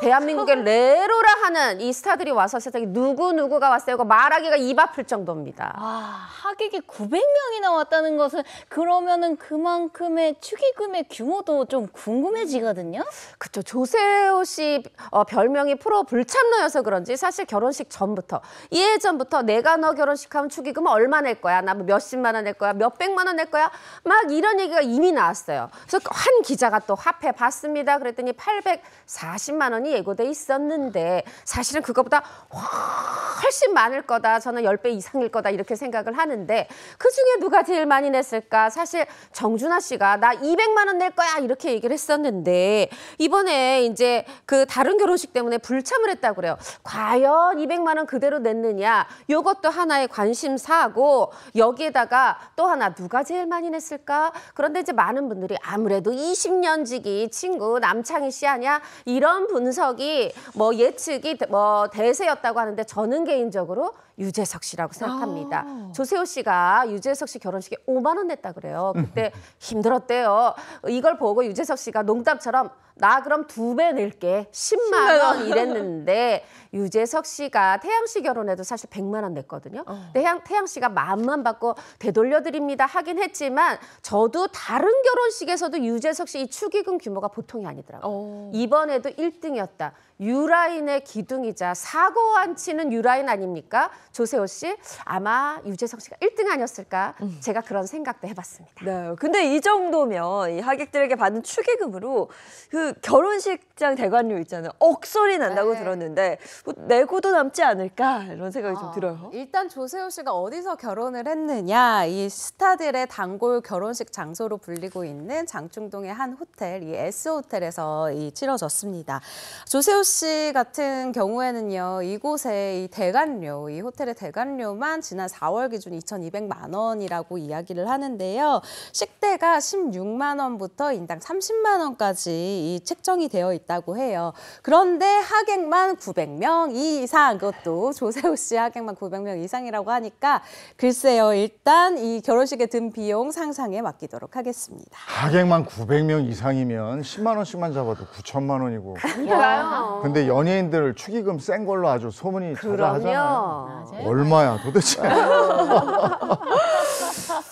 대한민국의 레로라 하는 이 스타들이 와서 세상에 누구누구가 왔어요. 이거 말하기가 입 아플 정도입니다. 아, 하객이 900명이나 왔다는 것은 그러면은 그만큼의 축의금의 규모도 좀 궁금해지거든요. 그쵸. 조세호 씨 어, 별명이 프로 불참러여서 그런지 사실 결혼식 전부터 예전부터 내가 너 결혼식 하면 축의금 얼마 낼 거야? 나뭐 몇십만 원 낼 거야? 몇백만 원 낼 거야? 막 이런 얘기가 이미 나왔어요. 그래서 한 기자가 또 화폐 봤습니다. 그랬더니 840만 원이 원이 예고돼 있었는데 사실은 그것보다 훨씬 많을 거다. 저는 열 배 이상일 거다 이렇게 생각을 하는데 그중에 누가 제일 많이 냈을까? 사실 정준하 씨가 나 200만 원 낼 거야 이렇게 얘기를 했었는데 이번에 이제 그 다른 결혼식 때문에 불참을 했다고 그래요. 과연 200만 원 그대로 냈느냐? 요것도 하나의 관심사고 여기에다가 또 하나 누가 제일 많이 냈을까? 그런데 이제 많은 분들이 아무래도 20년 지기 친구 남창희 씨 아니야? 이런 분석 이석이뭐 예측이 뭐 대세였다고 하는데 저는 개인적으로 유재석 씨라고 생각합니다. 아. 조세호 씨가 유재석 씨 결혼식에 5만 원 냈다 그래요. 그때 <laughs> 힘들었대요. 이걸 보고 유재석 씨가 농담처럼 나 그럼 두 배 낼게. 10만 원 이랬는데 유재석 씨가 태양 씨 결혼해도 사실 100만 원 냈거든요. 어. 태양, 태양 씨가 마음만 받고 되돌려드립니다 하긴 했지만 저도 다른 결혼식에서도 유재석 씨이 축의금 규모가 보통이 아니더라고요. 어. 이번에도 1등이었다. 유라인의 기둥이자 사고 안 치는 유라인 아닙니까? 조세호 씨 아마 유재석 씨가 1등 아니었을까? 제가 그런 생각도 해봤습니다. 네, 근데 이 정도면 이 하객들에게 받는 축의금으로 그 결혼식장 대관료 있잖아요. 억소리 난다고 네. 들었는데 뭐 내고도 남지 않을까 이런 생각이 아, 좀 들어요. 일단 조세호 씨가 어디서 결혼을 했느냐 이 스타들의 단골 결혼식 장소로 불리고 있는 장충동의 한 호텔 이 S 호텔에서 이 치러졌습니다. 조세호 씨씨 같은 경우에는요, 이곳에이 대관료, 이 호텔의 대관료만 지난 4월 기준 2,200만 원이라고 이야기를 하는데요. 식대가 16만 원부터 인당 30만 원까지 이 책정이 되어 있다고 해요. 그런데 하객만 900명 이상, 그것도 조세호 씨 하객만 900명 이상이라고 하니까 글쎄요, 일단 이 결혼식에 든 비용 상상에 맡기도록 하겠습니다. 하객만 900명 이상이면 10만 원씩만 잡아도 9천만 원이고. 그러니까요. 근데 연예인들 을 축의금 센 걸로 아주 소문이 자자 하잖아요. 어, 얼마야 도대체. <laughs>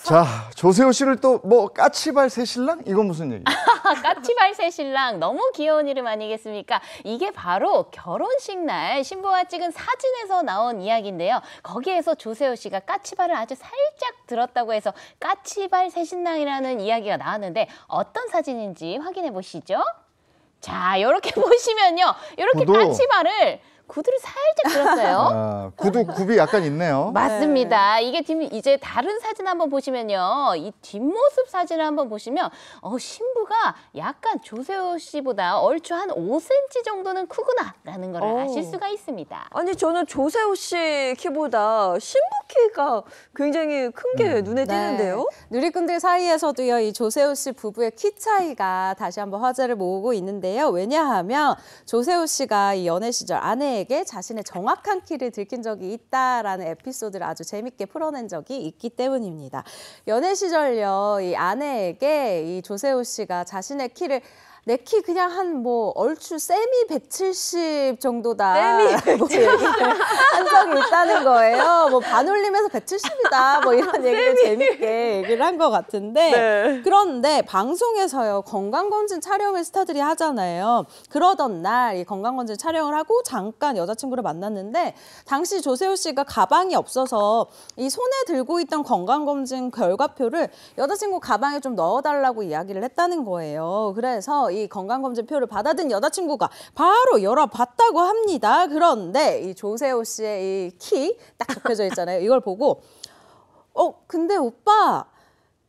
자 조세호 씨를 또 뭐 까치발 새신랑 이건 무슨 얘기? <laughs> 까치발 새신랑 너무 귀여운 이름 아니겠습니까? 이게 바로 결혼식 날 신부와 찍은 사진에서 나온 이야기인데요. 거기에서 조세호 씨가 까치발을 아주 살짝 들었다고 해서 까치발 새신랑이라는 이야기가 나왔는데 어떤 사진인지 확인해 보시죠. 자, 이렇게 <laughs> 보시면요. 이렇게 구독. 까치발을 구두를 살짝 들었어요. 아, 구두 굽이 약간 있네요. <laughs> 맞습니다. 이게 뒷, 이제 다른 사진 한번 보시면요. 이 뒷모습 사진을 한번 보시면 어, 신부가 약간 조세호 씨보다 얼추 한 5cm 정도는 크구나라는 걸 오. 어. 아실 수가 있습니다. 아니 저는 조세호 씨 키보다 신부 키가 굉장히 큰게 음. 눈에 네. 띄는데요. 누리꾼들 사이에서도요. 이 조세호 씨 부부의 키 차이가 다시 한번 화제를 모으고 있는데요. 왜냐하면 조세호 씨가 이 연애 시절 아내 아내에게 자신의 정확한 키를 들킨 적이 있다라는 에피소드를 아주 재밌게 풀어낸 적이 있기 때문입니다. 연애 시절요, 이 아내에게 이 조세호 씨가 자신의 키를 내키 그냥 한 뭐 얼추 세미 170 정도다. 세미 <laughs> 뭐 한정이 있다는 거예요. 뭐 반올림에서 170이다. 뭐 이런 <laughs> 얘기를 재밌게 얘기를 한 것 같은데 네. 그런데 방송에서요 건강검진 촬영을 스타들이 하잖아요. 그러던 날 이 건강검진 촬영을 하고 잠깐 여자친구를 만났는데 당시 조세호 씨가 가방이 없어서 이 손에 들고 있던 건강검진 결과표를 여자친구 가방에 좀 넣어달라고 이야기를 했다는 거예요. 그래서 이 건강검진표를 받아든 여자친구가 바로 열어봤다고 합니다. 그런데 이 조세호 씨의 이 키 딱 적혀져 있잖아요. 이걸 보고 어 근데 오빠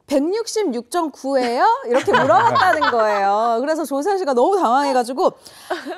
166.9예요? 이렇게 물어봤다는 거예요. 그래서 조세호 씨가 너무 당황해가지고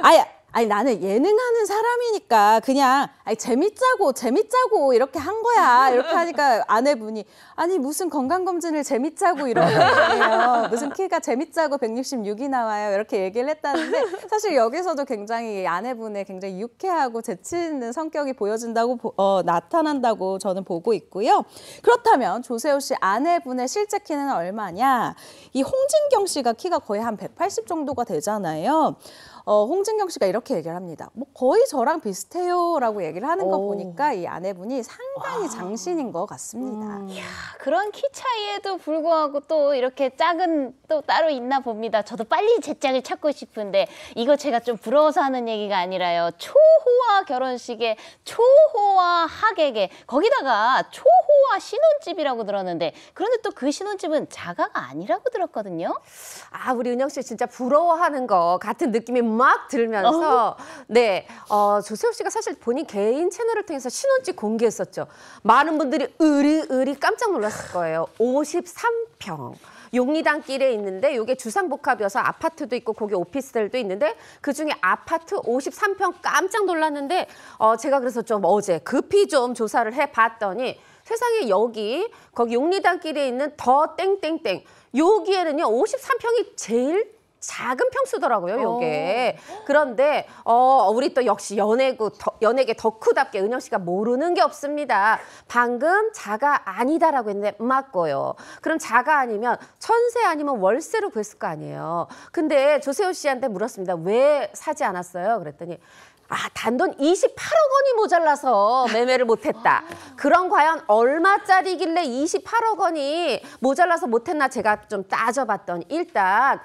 아예 아니 나는 예능하는 사람이니까 그냥 아니 재밌자고 재밌자고 이렇게 한 거야 이렇게 하니까 아내분이 아니 무슨 건강검진을 재밌자고 이러거든요 무슨 키가 재밌자고 166이 나와요 이렇게 얘기를 했다는데 사실 여기서도 굉장히 아내분의 굉장히 유쾌하고 재치 있는 성격이 보여진다고 어, 나타난다고 저는 보고 있고요 그렇다면 조세호 씨 아내분의 실제 키는 얼마냐 이 홍진경 씨가 키가 거의 한 180 정도가 되잖아요 어, 홍진경 씨가 이렇게 얘기를 합니다. 뭐 거의 저랑 비슷해요라고 얘기를 하는 거 오. 보니까 이 아내분이 상당히 와. 장신인 것 같습니다. 음. 이야, 그런 키 차이에도 불구하고 또 이렇게 짝은 또 따로 있나 봅니다. 저도 빨리 제 짝을 찾고 싶은데 이거 제가 좀 부러워서 하는 얘기가 아니라요. 초호화 결혼식에 초호화 하객에 거기다가 초호화 신혼집이라고 들었는데 그런데 또 그 신혼집은 자가가 아니라고 들었거든요. 아, 우리 은영 씨 진짜 부러워하는 거 같은 느낌이 막 들면서 어. 네 어, 조세호 씨가 사실 본인 개인 채널을 통해서 신혼집 공개했었죠. 많은 분들이 으리으리 깜짝 놀랐을 거예요. 53평. 용리단길에 있는데 이게 주상복합이어서 아파트도 있고 거기 오피스텔도 있는데 그중에 아파트 53평 깜짝 놀랐는데 어 제가 그래서 좀 어제 급히 좀 조사를 해봤더니 세상에 여기 거기 용리단길에 있는 더 땡땡땡 여기에는요 53평이 제일 작은 평수더라고요, 어. 요게. 오. 그런데 어 우리 또 역시 연예구 더, 연예계 덕후답게 은영 씨가 모르는 게 없습니다. 방금 자가 아니다라고 했는데 맞고요. 그럼 자가 아니면 천세 아니면 월세로 구했을 거 아니에요. 근데 조세호 씨한테 물었습니다. 왜 사지 않았어요? 그랬더니 아, 단돈 28억 원이 모자라서 매매를 못했다. 그럼 과연 얼마짜리길래 28억 원이 모자라서 못했나 제가 좀 따져봤더니 일단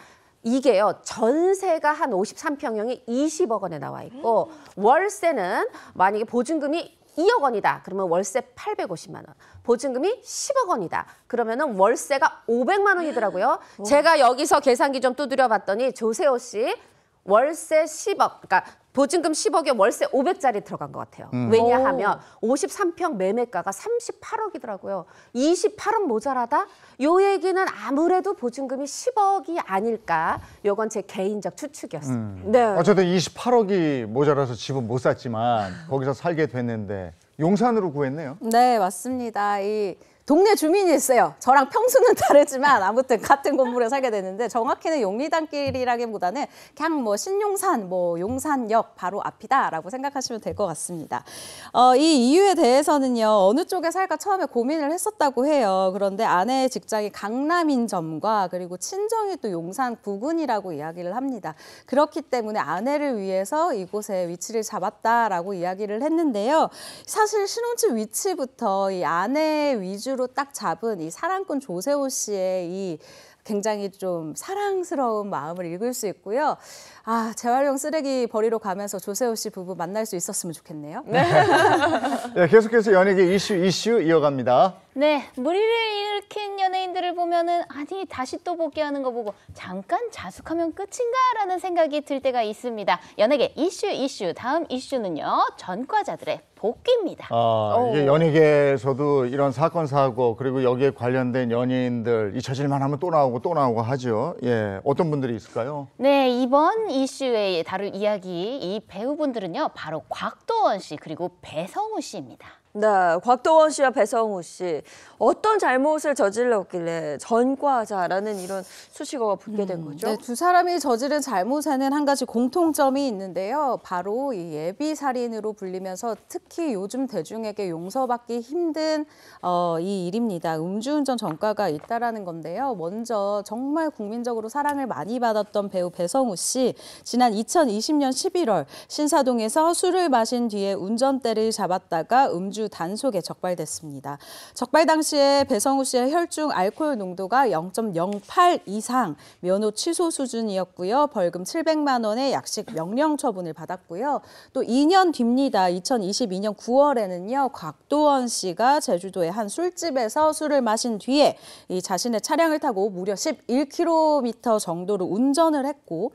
이게요 전세가 한 53평형이 20억 원에 나와 있고 월세는 만약에 보증금이 2억 원이다. 그러면 월세 850만 원. 보증금이 10억 원이다. 그러면은 월세가 500만 원이더라고요. 제가 여기서 계산기 좀 두드려 봤더니 조세호 씨 월세 10억. 그러니까 보증금 10억에 월세 500짜리 들어간 것 같아요. 음. 왜냐하면 오. 53평 매매가가 38억이더라고요. 28억 모자라다? 요 얘기는 아무래도 보증금이 10억이 아닐까. 요건 제 개인적 추측이었어요. 음. 네. 어쨌든 28억이 모자라서 집은 못 샀지만 거기서 살게 됐는데 용산으로 구했네요. 네, 맞습니다. 이 동네 주민이 있어요. 저랑 평수는 <laughs> 다르지만 아무튼 같은 건물에 살게 됐는데 정확히는 용리단길이라기보다는 그냥 뭐 신용산, 뭐 용산역 바로 앞이다라고 생각하시면 될 것 같습니다. 어, 이 이유에 대해서는요 어느 쪽에 살까 처음에 고민을 했었다고 해요. 그런데 아내의 직장이 강남인 점과 그리고 친정이 또 용산 부근이라고 이야기를 합니다. 그렇기 때문에 아내를 위해서 이곳에 위치를 잡았다라고 이야기를 했는데요. 사실 신혼집 위치부터 이 아내 의 위주 머리로 딱 잡은 이 사랑꾼 조세호 씨의 이 굉장히 좀 사랑스러운 마음을 읽을 수 있고요. 아, 재활용 쓰레기 버리러 가면서 조세호 씨 부부 만날 수 있었으면 좋겠네요. 네. <laughs> 네, 계속해서 연예계 이슈 이슈 이어갑니다. 네, 무리를 일으킨 연예인들을 보면은 아니 다시 또 복귀하는 거 보고 잠깐 자숙하면 끝인가라는 생각이 들 때가 있습니다. 연예계 이슈 이슈 다음 이슈는요 전과자들의 복귀입니다. 아, 이게 연예계에서도 이런 사건 사고 그리고 여기에 관련된 연예인들 잊혀질만 하면 또 나오고 또 나오고 하죠. 예, 어떤 분들이 있을까요? 네, 이번 이슈에 다룰 이야기 이 배우분들은요 바로 곽도원 씨 그리고 배성우 씨입니다. 네, 곽도원 씨와 배성우 씨 어떤 잘못을 저질렀길래 전과자라는 이런 수식어가 붙게 된 음, 거죠? 음, 네, 두 사람이 저지른 잘못에는 한 가지 공통점이 있는데요. 바로 이 예비 살인으로 불리면서 특히 요즘 대중에게 용서받기 힘든 어, 이 일입니다. 음주운전 전과가 있다라는 건데요. 먼저 정말 국민적으로 사랑을 많이 받았던 배우 배성우 씨 지난 2020년 11월 신사동에서 술을 마신 뒤에 운전대를 잡았다가 음주 단속에 적발됐습니다. 적발 당시에 배성우 씨의 혈중 알코올 농도가 0.08 이상 면허 취소 수준이었고요. 벌금 700만 원의 약식 명령 처분을 받았고요. 또 2년 뒤입니다. 2022년 9월에는요. 곽도원 씨가 제주도의 한 술집에서 술을 마신 뒤에 이 자신의 차량을 타고 무려 11km 정도로 운전을 했고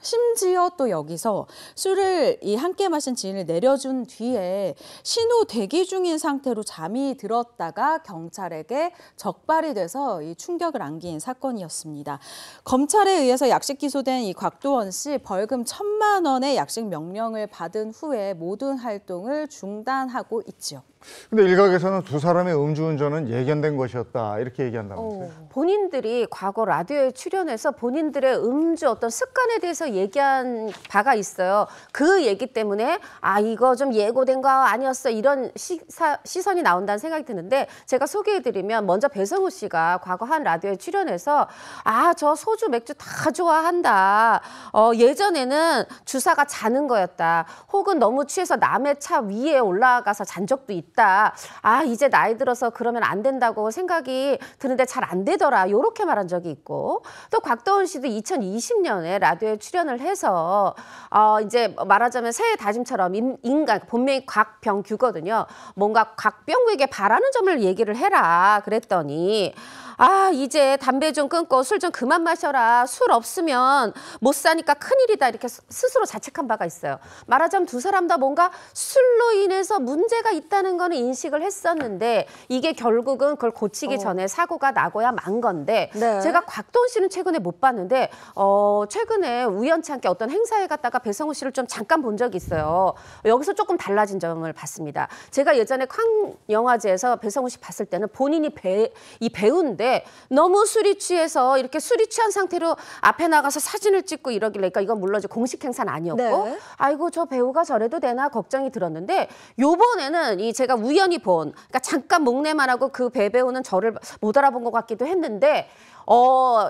심지어 또 여기서 술을 이 함께 마신 지인을 내려준 뒤에 신호 대기 중인 상태로 잠이 들었다가 경찰에게 적발이 돼서 이 충격을 안긴 사건이었습니다. 검찰에 의해서 약식 기소된 이 곽도원 씨 벌금 천만 원의 약식 명령을 받은 후에 모든 활동을 중단하고 있죠 근데 일각에서는 두 사람의 음주운전은 예견된 것이었다 이렇게 얘기한다면서요. 어, 본인들이 과거 라디오에 출연해서 본인들의 음주 어떤 습관에 대해서 얘기한 바가 있어요. 그 얘기 때문에 아 이거 좀 예고된 거 아니었어 이런 시사, 시선이 나온다는 생각이 드는데 제가 소개해드리면 먼저 배성우 씨가 과거 한 라디오에 출연해서 아 저 소주 맥주 다 좋아한다. 어, 예전에는 주사가 자는 거였다. 혹은 너무 취해서 남의 차 위에 올라가서 잔 적도 있다. 싶다. 아 이제 나이 들어서 그러면 안 된다고 생각이 드는데 잘 안 되더라. 요렇게 말한 적이 있고 또곽도원 씨도 2020년에 라디오에 출연을 해서 어 이제 말하자면 새해 다짐처럼 인, 인간 아, 본명이 곽병규거든요. 뭔가 곽병규에게 바라는 점을 얘기를 해라 그랬더니 아 이제 담배 좀 끊고 술 좀 그만 마셔라 술 없으면 못 사니까 큰일이다 이렇게 스스로 자책한 바가 있어요 말하자면 두 사람 다 뭔가 술로 인해서 문제가 있다는 거는 인식을 했었는데 이게 결국은 그걸 고치기 어. 전에 사고가 나고야 만 건데 네. 제가 곽동 씨는 최근에 못 봤는데 어 최근에 우연치 않게 어떤 행사에 갔다가 배성우 씨를 좀 잠깐 본 적이 있어요 여기서 조금 달라진 점을 봤습니다 제가 예전에 쾅 영화제에서 배성우 씨 봤을 때는 본인이 배, 이 배우인데 있는데 너무 술이 취해서 이렇게 술이 취한 상태로 앞에 나가서 사진을 찍고 이러길래 그러니까 이건 물론 이제 공식 행사는 아니었고 네. 아이고 저 배우가 저래도 되나 걱정이 들었는데 요번에는 이 제가 우연히 본 그러니까 잠깐 목례만 하고 그 배배우는 저를 못 알아본 것 같기도 했는데 어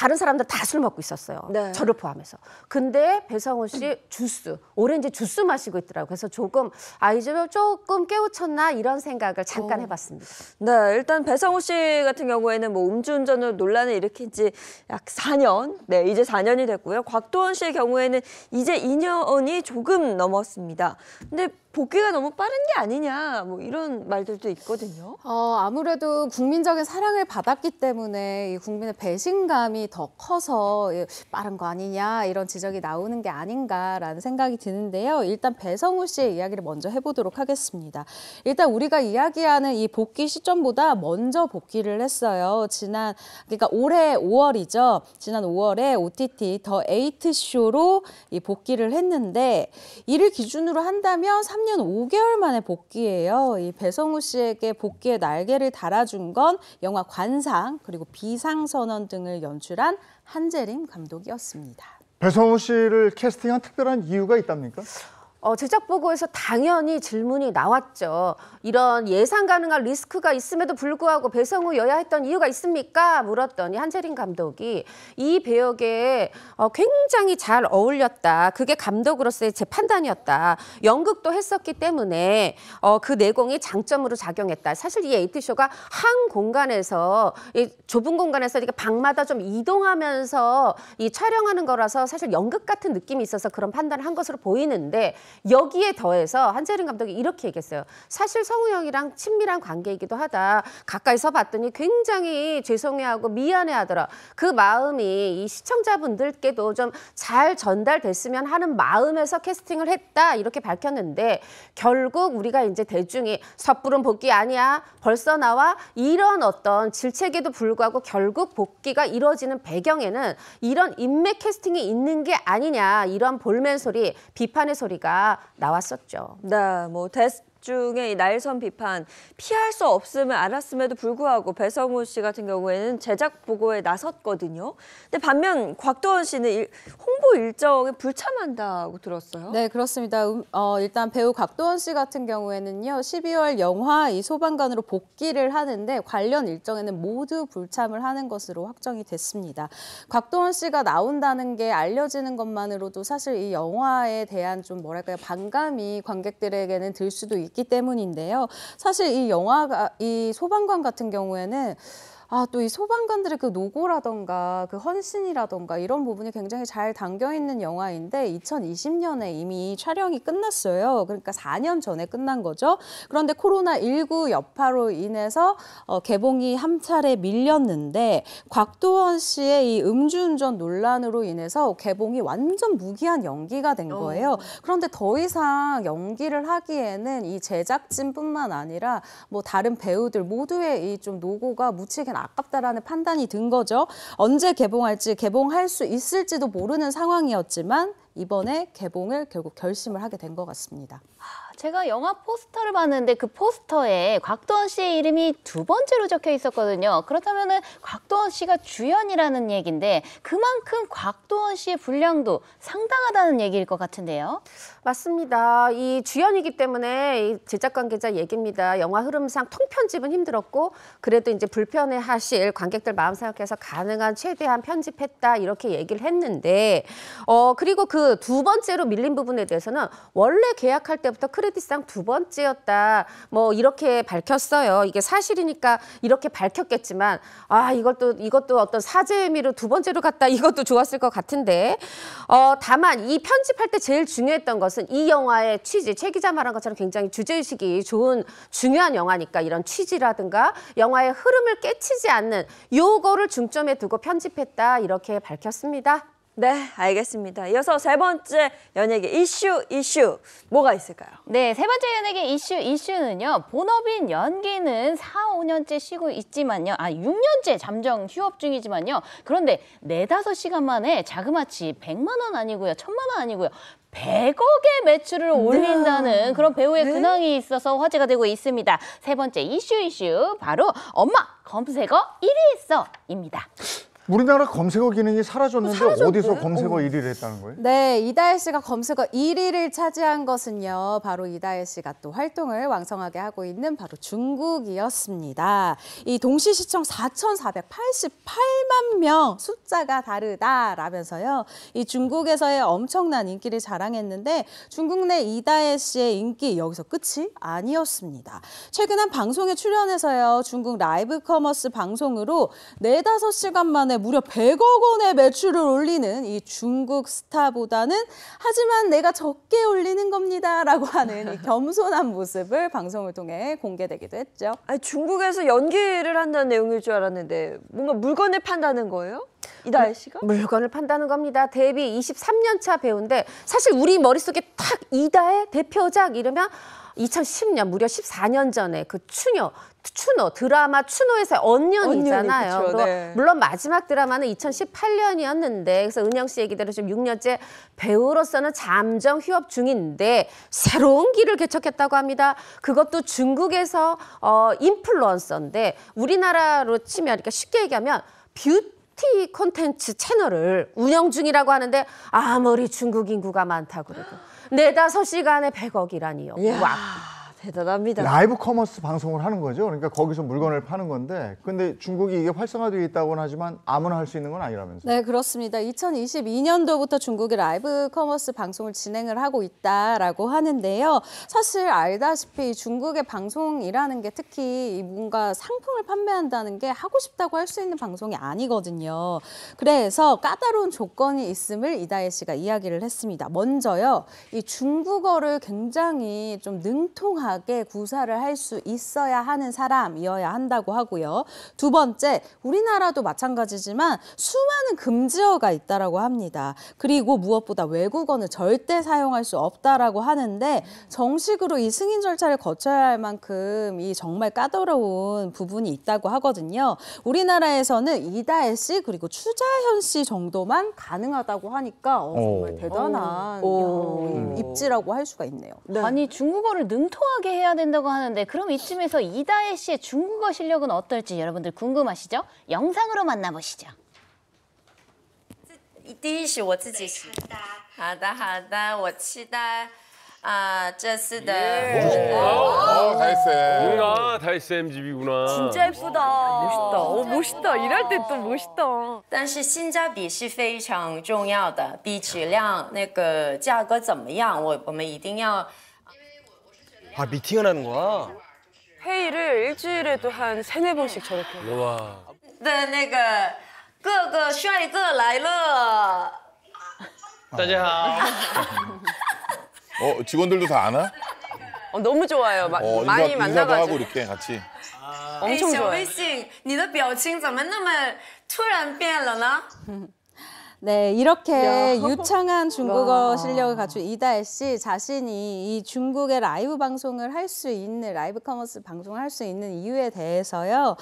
다른 사람들 다 술 먹고 있었어요. 네. 저를 포함해서. 근데 배상훈 씨 주스, 오렌지 주스 마시고 있더라고요. 그래서 조금 아이즈를 뭐 조금 깨우쳤나 이런 생각을 잠깐 어. 해봤습니다. 네, 일단 배상훈 씨 같은 경우에는 뭐 음주운전으로 논란을 일으킨 지 약 4년, 네, 이제 4년이 됐고요. 곽도원 씨의 경우에는 이제 2년이 조금 넘었습니다. 근데 복귀가 너무 빠른 게 아니냐 뭐 이런 말들도 있거든요. 어, 아무래도 국민적인 사랑을 받았기 때문에 이 국민의 배신감이 더 커서 빠른 거 아니냐 이런 지적이 나오는 게 아닌가라는 생각이 드는데요. 일단 배성우 씨의 이야기를 먼저 해보도록 하겠습니다. 일단 우리가 이야기하는 이 복귀 시점보다 먼저 복귀를 했어요. 지난 그러니까 올해 5월이죠. 지난 5월에 OTT 더 에이트 쇼로 이 복귀를 했는데 이를 기준으로 한다면 3 3년 5개월 만에 복귀해요이 배성우 씨에게 복귀의 날개를 달아준 건 영화 관상 그리고 비상선언 등을 연출한 한재림 감독이었습니다. 배성우 씨를 캐스팅한 특별한 이유가 있답니까? 어, 제작 보고에서 당연히 질문이 나왔죠. 이런 예상 가능한 리스크가 있음에도 불구하고 배성우 여야 했던 이유가 있습니까? 물었더니 한재린 감독이 이 배역에 어, 굉장히 잘 어울렸다. 그게 감독으로서의 제 판단이었다. 연극도 했었기 때문에 어, 그 내공이 장점으로 작용했다. 사실 이 에이티 쇼가 한 공간에서 이 좁은 공간에서 이렇게 방마다 좀 이동하면서 이 촬영하는 거라서 사실 연극 같은 느낌이 있어서 그런 판단을 한 것으로 보이는데 여기에 더해서 한재린 감독이 이렇게 얘기했어요. 사실 성우 형이랑 친밀한 관계이기도 하다. 가까이서 봤더니 굉장히 죄송해하고 미안해하더라. 그 마음이 이 시청자분들께도 좀 잘 전달됐으면 하는 마음에서 캐스팅을 했다 이렇게 밝혔는데 결국 우리가 이제 대중이 섣부른 복귀 아니야 벌써 나와 이런 어떤 질책에도 불구하고 결국 복귀가 이루어지는 배경에는 이런 인맥 캐스팅이 있는 게 아니냐 이런 볼멘 소리 비판의 소리가 나왔었죠. 네, 뭐 데스, 중에 이 날선 비판 피할 수 없음을 알았음에도 불구하고 배성우 씨 같은 경우에는 제작 보고에 나섰거든요. 근데 반면 곽도원 씨는 홍보 일정에 불참한다고 들었어요. 네, 그렇습니다. 음, 어, 일단 배우 곽도원 씨 같은 경우에는요. 12월 영화 이 소방관으로 복귀를 하는데 관련 일정에는 모두 불참을 하는 것으로 확정이 됐습니다. 곽도원 씨가 나온다는 게 알려지는 것만으로도 사실 이 영화에 대한 좀 뭐랄까요 반감이 관객들에게는 들 수도 있 있기 때문인데요. 사실 이 영화가 이 소방관 같은 경우에는 아, 또 이 소방관들의 그 노고라던가 그 헌신이라던가 이런 부분이 굉장히 잘 담겨 있는 영화인데 2020년에 이미 촬영이 끝났어요. 그러니까 4년 전에 끝난 거죠. 그런데 코로나19 여파로 인해서 어, 개봉이 한 차례 밀렸는데 곽도원 씨의 이 음주운전 논란으로 인해서 개봉이 완전 무기한 연기가 된 거예요. 어. 그런데 더 이상 연기를 하기에는 이 제작진뿐만 아니라 뭐 다른 배우들 모두의 이 좀 노고가 무책임 아깝다라는 판단이 든 거죠. 언제 개봉할지 개봉할 수 있을지도 모르는 상황이었지만 이번에 개봉을 결국 결심을 하게 된 것 같습니다. 아, 제가 영화 포스터를 봤는데 그 포스터에 곽도원 씨의 이름이 두 번째로 적혀 있었거든요. 그렇다면 곽도원 씨가 주연이라는 얘기인데 그만큼 곽도원 씨의 분량도 상당하다는 얘기일 것 같은데요. 맞습니다. 이 주연이기 때문에 이 제작 관계자 얘기입니다. 영화 흐름상 통편집은 힘들었고 그래도 이제 불편해 하실 관객들 마음 생각해서 가능한 최대한 편집했다 이렇게 얘기를 했는데 어 그리고 그 두 번째로 밀린 부분에 대해서는 원래 계약할 때부터 크레딧상 두 번째였다 뭐 이렇게 밝혔어요. 이게 사실이니까 이렇게 밝혔겠지만 아 이것도 이것도 어떤 사죄 의미로 두 번째로 갔다 이것도 좋았을 것 같은데 어 다만 이 편집할 때 제일 중요했던 것 것은 이 영화의 취지, 최 기자 말한 것처럼 굉장히 주제의식이 좋은 중요한 영화니까 이런 취지라든가 영화의 흐름을 깨치지 않는 요거를 중점에 두고 편집했다 이렇게 밝혔습니다. 네, 알겠습니다. 이어서 세 번째 연예계 이슈 이슈 뭐가 있을까요? 네, 세 번째 연예계 이슈 이슈는요. 본업인 연기는 4, 5년째 쉬고 있지만요. 아, 6년째 잠정 휴업 중이지만요. 그런데 네다섯 시간 만에 자그마치 100만 원 아니고요. 1000만 원 아니고요. 100억의 매출을 네. 올린다는 네. 그런 배우의 네. 근황이 있어서 화제가 되고 있습니다. 세 번째 이슈 이슈 바로 엄마 검색어 1위 했어입니다. 우리나라 검색어 기능이 사라졌는데 사라졌대? 어디서 검색어 어. 1위를 했다는 거예요? 네, 이다혜 씨가 검색어 1위를 차지한 것은요. 바로 이다혜 씨가 또 활동을 왕성하게 하고 있는 바로 중국이었습니다. 이 동시 시청 4,488만 명 숫자가 다르다라면서요. 이 중국에서의 엄청난 인기를 자랑했는데 중국 내 이다혜 씨의 인기 여기서 끝이 아니었습니다. 최근 한 방송에 출연해서요. 중국 라이브 커머스 방송으로 4, 5시간 만에 무려 100억 원의 매출을 올리는 이 중국 스타보다는 하지만 내가 적게 올리는 겁니다. 라고 하는 이 겸손한 모습을 방송을 통해 공개되기도 했죠. 아니, 중국에서 연기를 한다는 내용일 줄 알았는데 뭔가 물건을 판다는 거예요? 이다혜 씨가? 네, 물건을 판다는 겁니다. 데뷔 23년 차 배우인데 사실 우리 머릿속에 탁 이다혜 대표작 이러면 2010년 무려 14년 전에 그 추녀 추노 드라마 추노에서 언년이잖아요. 그렇 네. 물론 마지막 드라마는 2018년이었는데 그래서 은영 씨 얘기대로 지금 6년째 배우로서는 잠정 휴업 중인데 새로운 길을 개척했다고 합니다. 그것도 중국에서 어 인플루언서인데 우리나라로 치면 그러니까 쉽게 얘기하면 뷰 뷰티 콘텐츠 채널을 운영 중이라고 하는데 아무리 중국 인구가 많다 그래도 <gasps> 네다섯 시간에 100억이라니요. 와. 대단합니다. 라이브 커머스 방송을 하는 거죠. 그러니까 거기서 물건을 파는 건데 근데 중국이 이게 활성화되어 있다고는 하지만 아무나 할 수 있는 건 아니라면서. 네, 그렇습니다. 2022년도부터 중국이 라이브 커머스 방송을 진행을 하고 있다라고 하는데요. 사실 알다시피 중국의 방송이라는 게 특히 뭔가 상품을 판매한다는 게 하고 싶다고 할 수 있는 방송이 아니거든요. 그래서 까다로운 조건이 있음을 이다혜 씨가 이야기를 했습니다. 먼저요. 이 중국어를 굉장히 좀 능통한 정확하게 구사를 할 수 있어야 하는 사람이어야 한다고 하고요. 두 번째, 우리나라도 마찬가지지만 수많은 금지어가 있다라고 합니다. 그리고 무엇보다 외국어는 절대 사용할 수 없다라고 하는데 정식으로 이 승인 절차를 거쳐야 할 만큼 이 정말 까다로운 부분이 있다고 하거든요. 우리나라에서는 이다혜 씨 그리고 추자현 씨 정도만 가능하다고 하니까 어, 정말 오. 대단한 오. 어, 입지라고 할 수가 있네요. 네. 아니 중국어를 능통하게 꼼꼼하게 해야 된다고 하는데 그럼 이쯤에서 이다혜 씨의 중국어 실력은 어떨지 여러분들 궁금하시죠? 영상으로 만나보시죠. 第一是我自己好的好的我期待啊这次的 아, 예. 다혜쌤. 뭐야, 다혜쌤 집구나 진짜 예쁘다. 멋있다. 어, 멋있다. 일할 때또 멋있다. 但是性价比是非常重要的，比质量那个价格怎么样，我我们一定要아 미팅을 하는 거야? 회의를 일주일에도 한 세네 번씩 저렇게 해 와. 네, 내가 그거 샤이거 그, 그, 라이러. 따자하. 어 직원들도 다 아나? 어, 너무 좋아요. 마, 어, 많이 만나가지고. 하고 이렇게 같이. 엄청 좋아요. 小微信，你的表情怎么那么突然变了呢？ 네, 이렇게 유창한 <laughs> 중국어 실력을 갖춘 이다혜 씨 자신이 이 중국의 라이브 방송을 할 수 있는 라이브 커머스 방송을 할 수 있는 이유에 대해서요.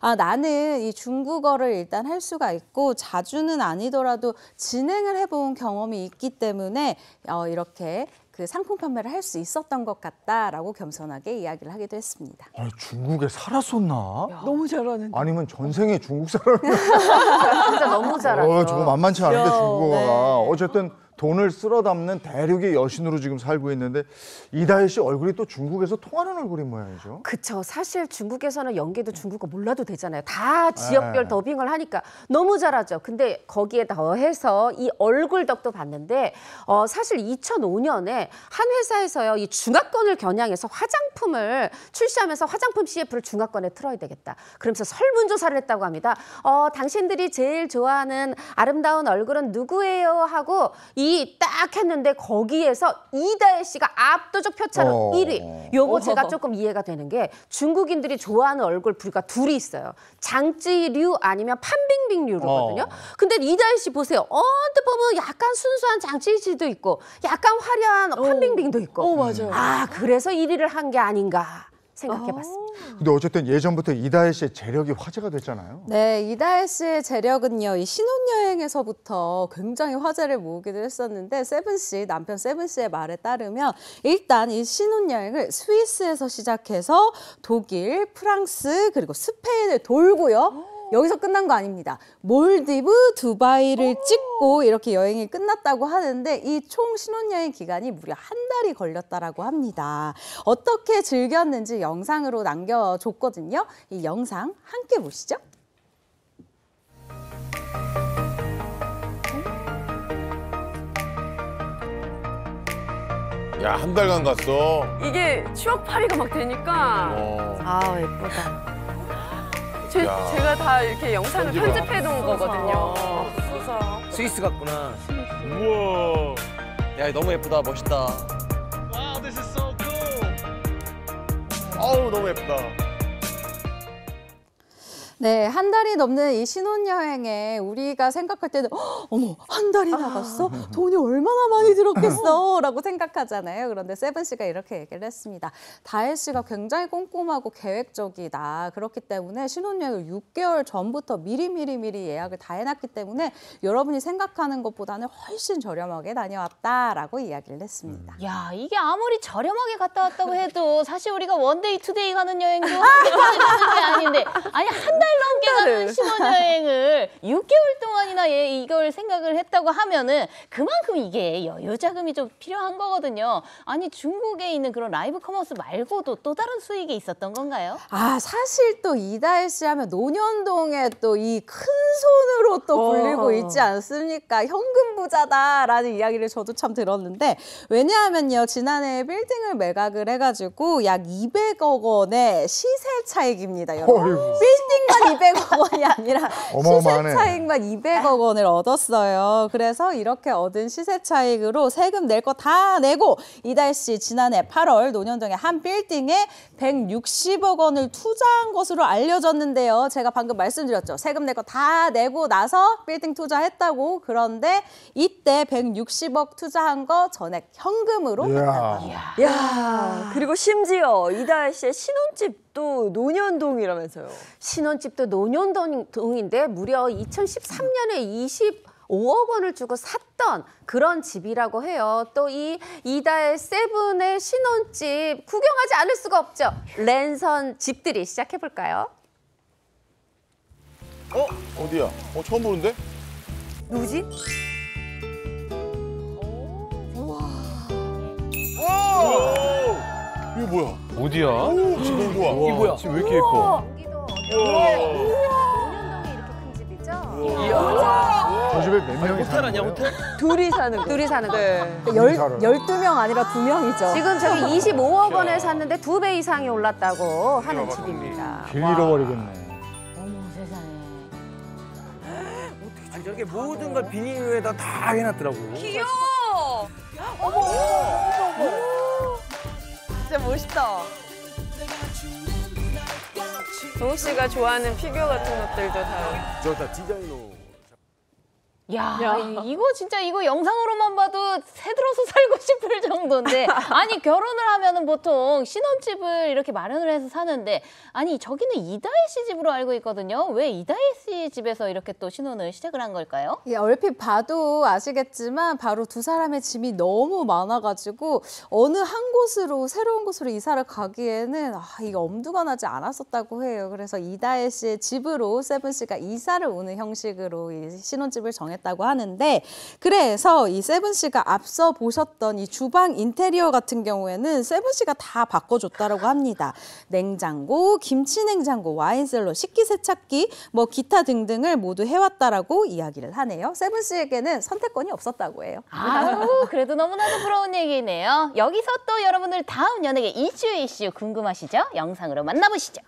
아, 나는 이 중국어를 일단 할 수가 있고 자주는 아니더라도 진행을 해본 경험이 있기 때문에 어, 이렇게 그 상품 판매를 할 수 있었던 것 같다라고 겸손하게 이야기를 하기도 했습니다. 아, 니 중국에 살았었나? 야, 너무 잘하는 아니면 전생에 중국 사람 <laughs> 진짜 너무 잘하죠. 어, 저거 만만치 않은데 중국어가. 네. 어쨌든 돈을 쓸어 담는 대륙의 여신으로 지금 살고 있는데 이다혜 씨 얼굴이 또 중국에서 통하는 얼굴인 모양이죠. 그쵸. 사실 중국에서는 연기도 중국어 몰라도 되잖아요. 다 네. 지역별 네. 더빙을 하니까 너무 잘하죠. 근데 거기에 더해서 이 얼굴 덕도 봤는데 어, 사실 2005년에 한 회사에서요 이 중화권을 겨냥해서 화장품을 출시하면서 화장품 CF를 중화권에 틀어야 되겠다. 그러면서 설문조사를 했다고 합니다. 어, 당신들이 제일 좋아하는 아름다운 얼굴은 누구예요? 하고 이 이딱 했는데 거기에서 이다혜 씨가 압도적 표차로 어. 1위. 요거 제가 어. 조금 이해가 되는 게 중국인들이 좋아하는 얼굴 부류가 둘이 있어요. 장찌류 아니면 판빙빙류거든요. 어. 근데 이다혜 씨 보세요. 언뜻 어, 보면 뭐, 뭐 약간 순수한 장찌씨도 있고 약간 화려한 어. 판빙빙도 있고. 어, 맞아요. 아 그래서 1위를 한 게 아닌가. 생각해봤습니다. 아. 근데 어쨌든 예전부터 이다혜 씨의 재력이 화제가 됐잖아요. 네, 이다혜 씨의 재력은요. 이 신혼여행에서부터 굉장히 화제를 모으기도 했었는데 세븐 씨, 남편 세븐 씨의 말에 따르면 일단 이 신혼여행을 스위스에서 시작해서 독일, 프랑스 그리고 스페인을 돌고요. 여기서 끝난 거 아닙니다. 몰디브, 두바이를 찍고 이렇게 여행이 끝났다고 하는데 이 총 신혼여행 기간이 무려 한 달이 걸렸다라고 합니다. 어떻게 즐겼는지 영상으로 남겨줬거든요. 이 영상 함께 보시죠. 야, 한 달간 갔어. 이게 추억팔이가 막 되니까 어. 아 예쁘다. 제, 제가 다 이렇게 영상을 편집해 놓은 거거든요. 스위스 같구나. 우와. 야 너무 예쁘다 멋있다. Wow, this is so cool. 아우 너무 예쁘다. 네, 한 달이 넘는 이 신혼여행에 우리가 생각할 때는 어머, 한 달이 나갔어? 아. 돈이 얼마나 많이 들었겠어? <laughs> 라고 생각하잖아요. 그런데 세븐 씨가 이렇게 얘기를 했습니다. 다혜 씨가 굉장히 꼼꼼하고 계획적이다. 그렇기 때문에 신혼여행을 6개월 전부터 미리미리 미리 예약을 다 해놨기 때문에 여러분이 생각하는 것보다는 훨씬 저렴하게 다녀왔다라고 이야기를 했습니다. 음. 야, 이게 아무리 저렴하게 갔다 왔다고 해도 사실 우리가 원데이 투데이 가는 여행도 가는 <laughs> 게 아닌데 아니 한달 넘게 가는 신혼여행을 6개월 동안이나 예, 이걸 생각을 했다고 하면은 그만큼 이게 여유 자금이 좀 필요한 거거든요. 아니 중국에 있는 그런 라이브 커머스 말고도 또 다른 수익이 있었던 건가요? 아 사실 또 이다혜 씨 하면 노년동에 또 이 큰 손으로 또 불리고 어. 있지 않습니까? 현금 부자다라는 이야기를 저도 참 들었는데 왜냐하면요 지난해 빌딩을 매각을 해가지고 약 200억 원의 시세 차익입니다, 여러분. 빌딩 200억 원이 아니라 어마어마하네. 시세 차익만 200억 원을 얻었어요. 그래서 이렇게 얻은 시세 차익으로 세금 낼 거 다 내고 이달 씨 지난해 8월 논현동의 한 빌딩에 160억 원을 투자한 것으로 알려졌는데요. 제가 방금 말씀드렸죠. 세금 낼 거 다 내고 나서 빌딩 투자했다고 그런데 이때 160억 투자한 거 전액 현금으로 이야. 이야. 그리고 심지어 이달 씨의 신혼집 또혼집 노년동이라면서요. 신혼집도 노년동인데 무려 2013년에 20 5억 원을 주고 샀던 그런 집이라고 해요. 또 이 이달 세븐의 신혼집 구경하지 않을 수가 없죠. 랜선 집들이 시작해 볼까요? 어 어디야? 어 처음 보는데? 누지? 와. 오! 오! 이거 뭐야? 어디야? 오, 지금 이거 뭐야? 이 뭐야? 지금 왜 이렇게 예뻐? 여기도 논현동이 이렇게 큰 집이죠? 이야. 저 집에 몇 명이 호텔 아니야 호텔? 둘이 사는 거. 둘이 사는 거. 네. 열, 12명 아니라 두명이죠 지금 저기 25억 원에 샀는데 두 배 이상이 올랐다고 하는 집입니다. 길 잃어버리겠네. 저렇게 모든 걸 비닐 위에다 다 해놨더라고. 귀여워! 어머! 어머! 어머! 진짜 멋있다. 정욱 씨가 좋아하는 피규어 같은 것들도 다. 저다 디자이너. 야, 야, 이거 진짜 이거 영상으로만 봐도 새 들어서 살고 싶 정도인데 <laughs> 아니 결혼을 하면은 보통 신혼집을 이렇게 마련을 해서 사는데 아니 저기는 이다혜 씨 집으로 알고 있거든요. 왜 이다혜 씨 집에서 이렇게 또 신혼을 시작을 한 걸까요? 예, 얼핏 봐도 아시겠지만 바로 두 사람의 짐이 너무 많아가지고 어느 한 곳으로 새로운 곳으로 이사를 가기에는 아, 이거 엄두가 나지 않았었다고 해요. 그래서 이다혜 씨의 집으로 세븐 씨가 이사를 오는 형식으로 이 신혼집을 정했다고 하는데 그래서 이 세븐 씨가 앞서 보셨던 이 주방 인테리어 같은 경우에는 세븐씨가 다 바꿔줬다라고 합니다. 냉장고, 김치냉장고, 와인셀러, 식기세척기, 뭐 기타 등등을 모두 해왔다라고 이야기를 하네요. 세븐씨에게는 선택권이 없었다고 해요. 아유, 그래도 너무나도 부러운 얘기네요. 여기서 또 여러분들 다음 연예계 이슈 이슈 궁금하시죠? 영상으로 만나보시죠.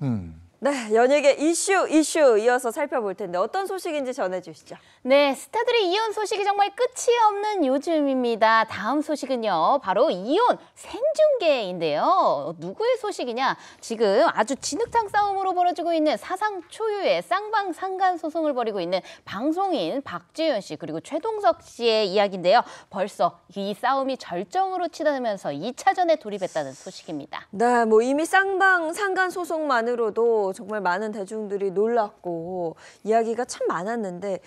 嗯。 네, 연예계 이슈 이슈 이어서 살펴볼 텐데 어떤 소식인지 전해주시죠. 네, 스타들의 이혼 소식이 정말 끝이 없는 요즘입니다. 다음 소식은요, 바로 이혼 생중계인데요. 누구의 소식이냐? 지금 아주 진흙탕 싸움으로 벌어지고 있는 사상 초유의 쌍방 상간 소송을 벌이고 있는 방송인 박지윤 씨 그리고 최동석 씨의 이야기인데요. 벌써 이 싸움이 절정으로 치닫으면서 2차전에 돌입했다는 소식입니다. 네, 뭐 이미 쌍방 상간 소송만으로도 정말 많은 대중들이 놀랐고 이야기가 참 많았는데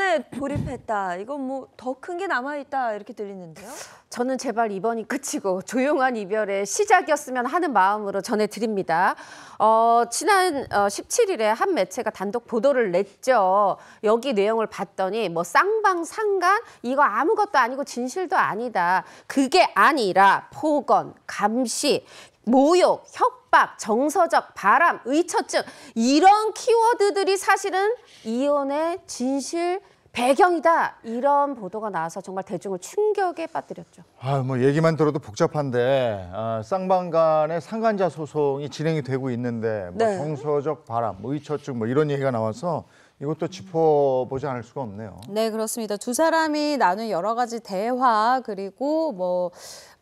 2차전에 돌입했다. 이건 뭐 더 큰 게 남아있다 이렇게 들리는데요. 저는 제발 이번이 끝이고 조용한 이별의 시작이었으면 하는 마음으로 전해드립니다. 어, 지난 어, 17일에 한 매체가 단독 보도를 냈죠. 여기 내용을 봤더니 뭐 쌍방 상간 이거 아무것도 아니고 진실도 아니다. 그게 아니라 폭언, 감시, 모욕, 협 협박, 정서적 바람, 의처증 이런 키워드들이 사실은 이혼의 진실 배경이다 이런 보도가 나와서 정말 대중을 충격에 빠뜨렸죠. 아뭐 얘기만 들어도 복잡한데 어, 아, 쌍방 간의 상간자 소송이 진행이 되고 있는데 뭐 네. 정서적 바람, 뭐 의처증 뭐 이런 얘기가 나와서 이것도 짚어보지 않을 수가 없네요. 네 그렇습니다. 두 사람이 나눈 여러 가지 대화 그리고 뭐.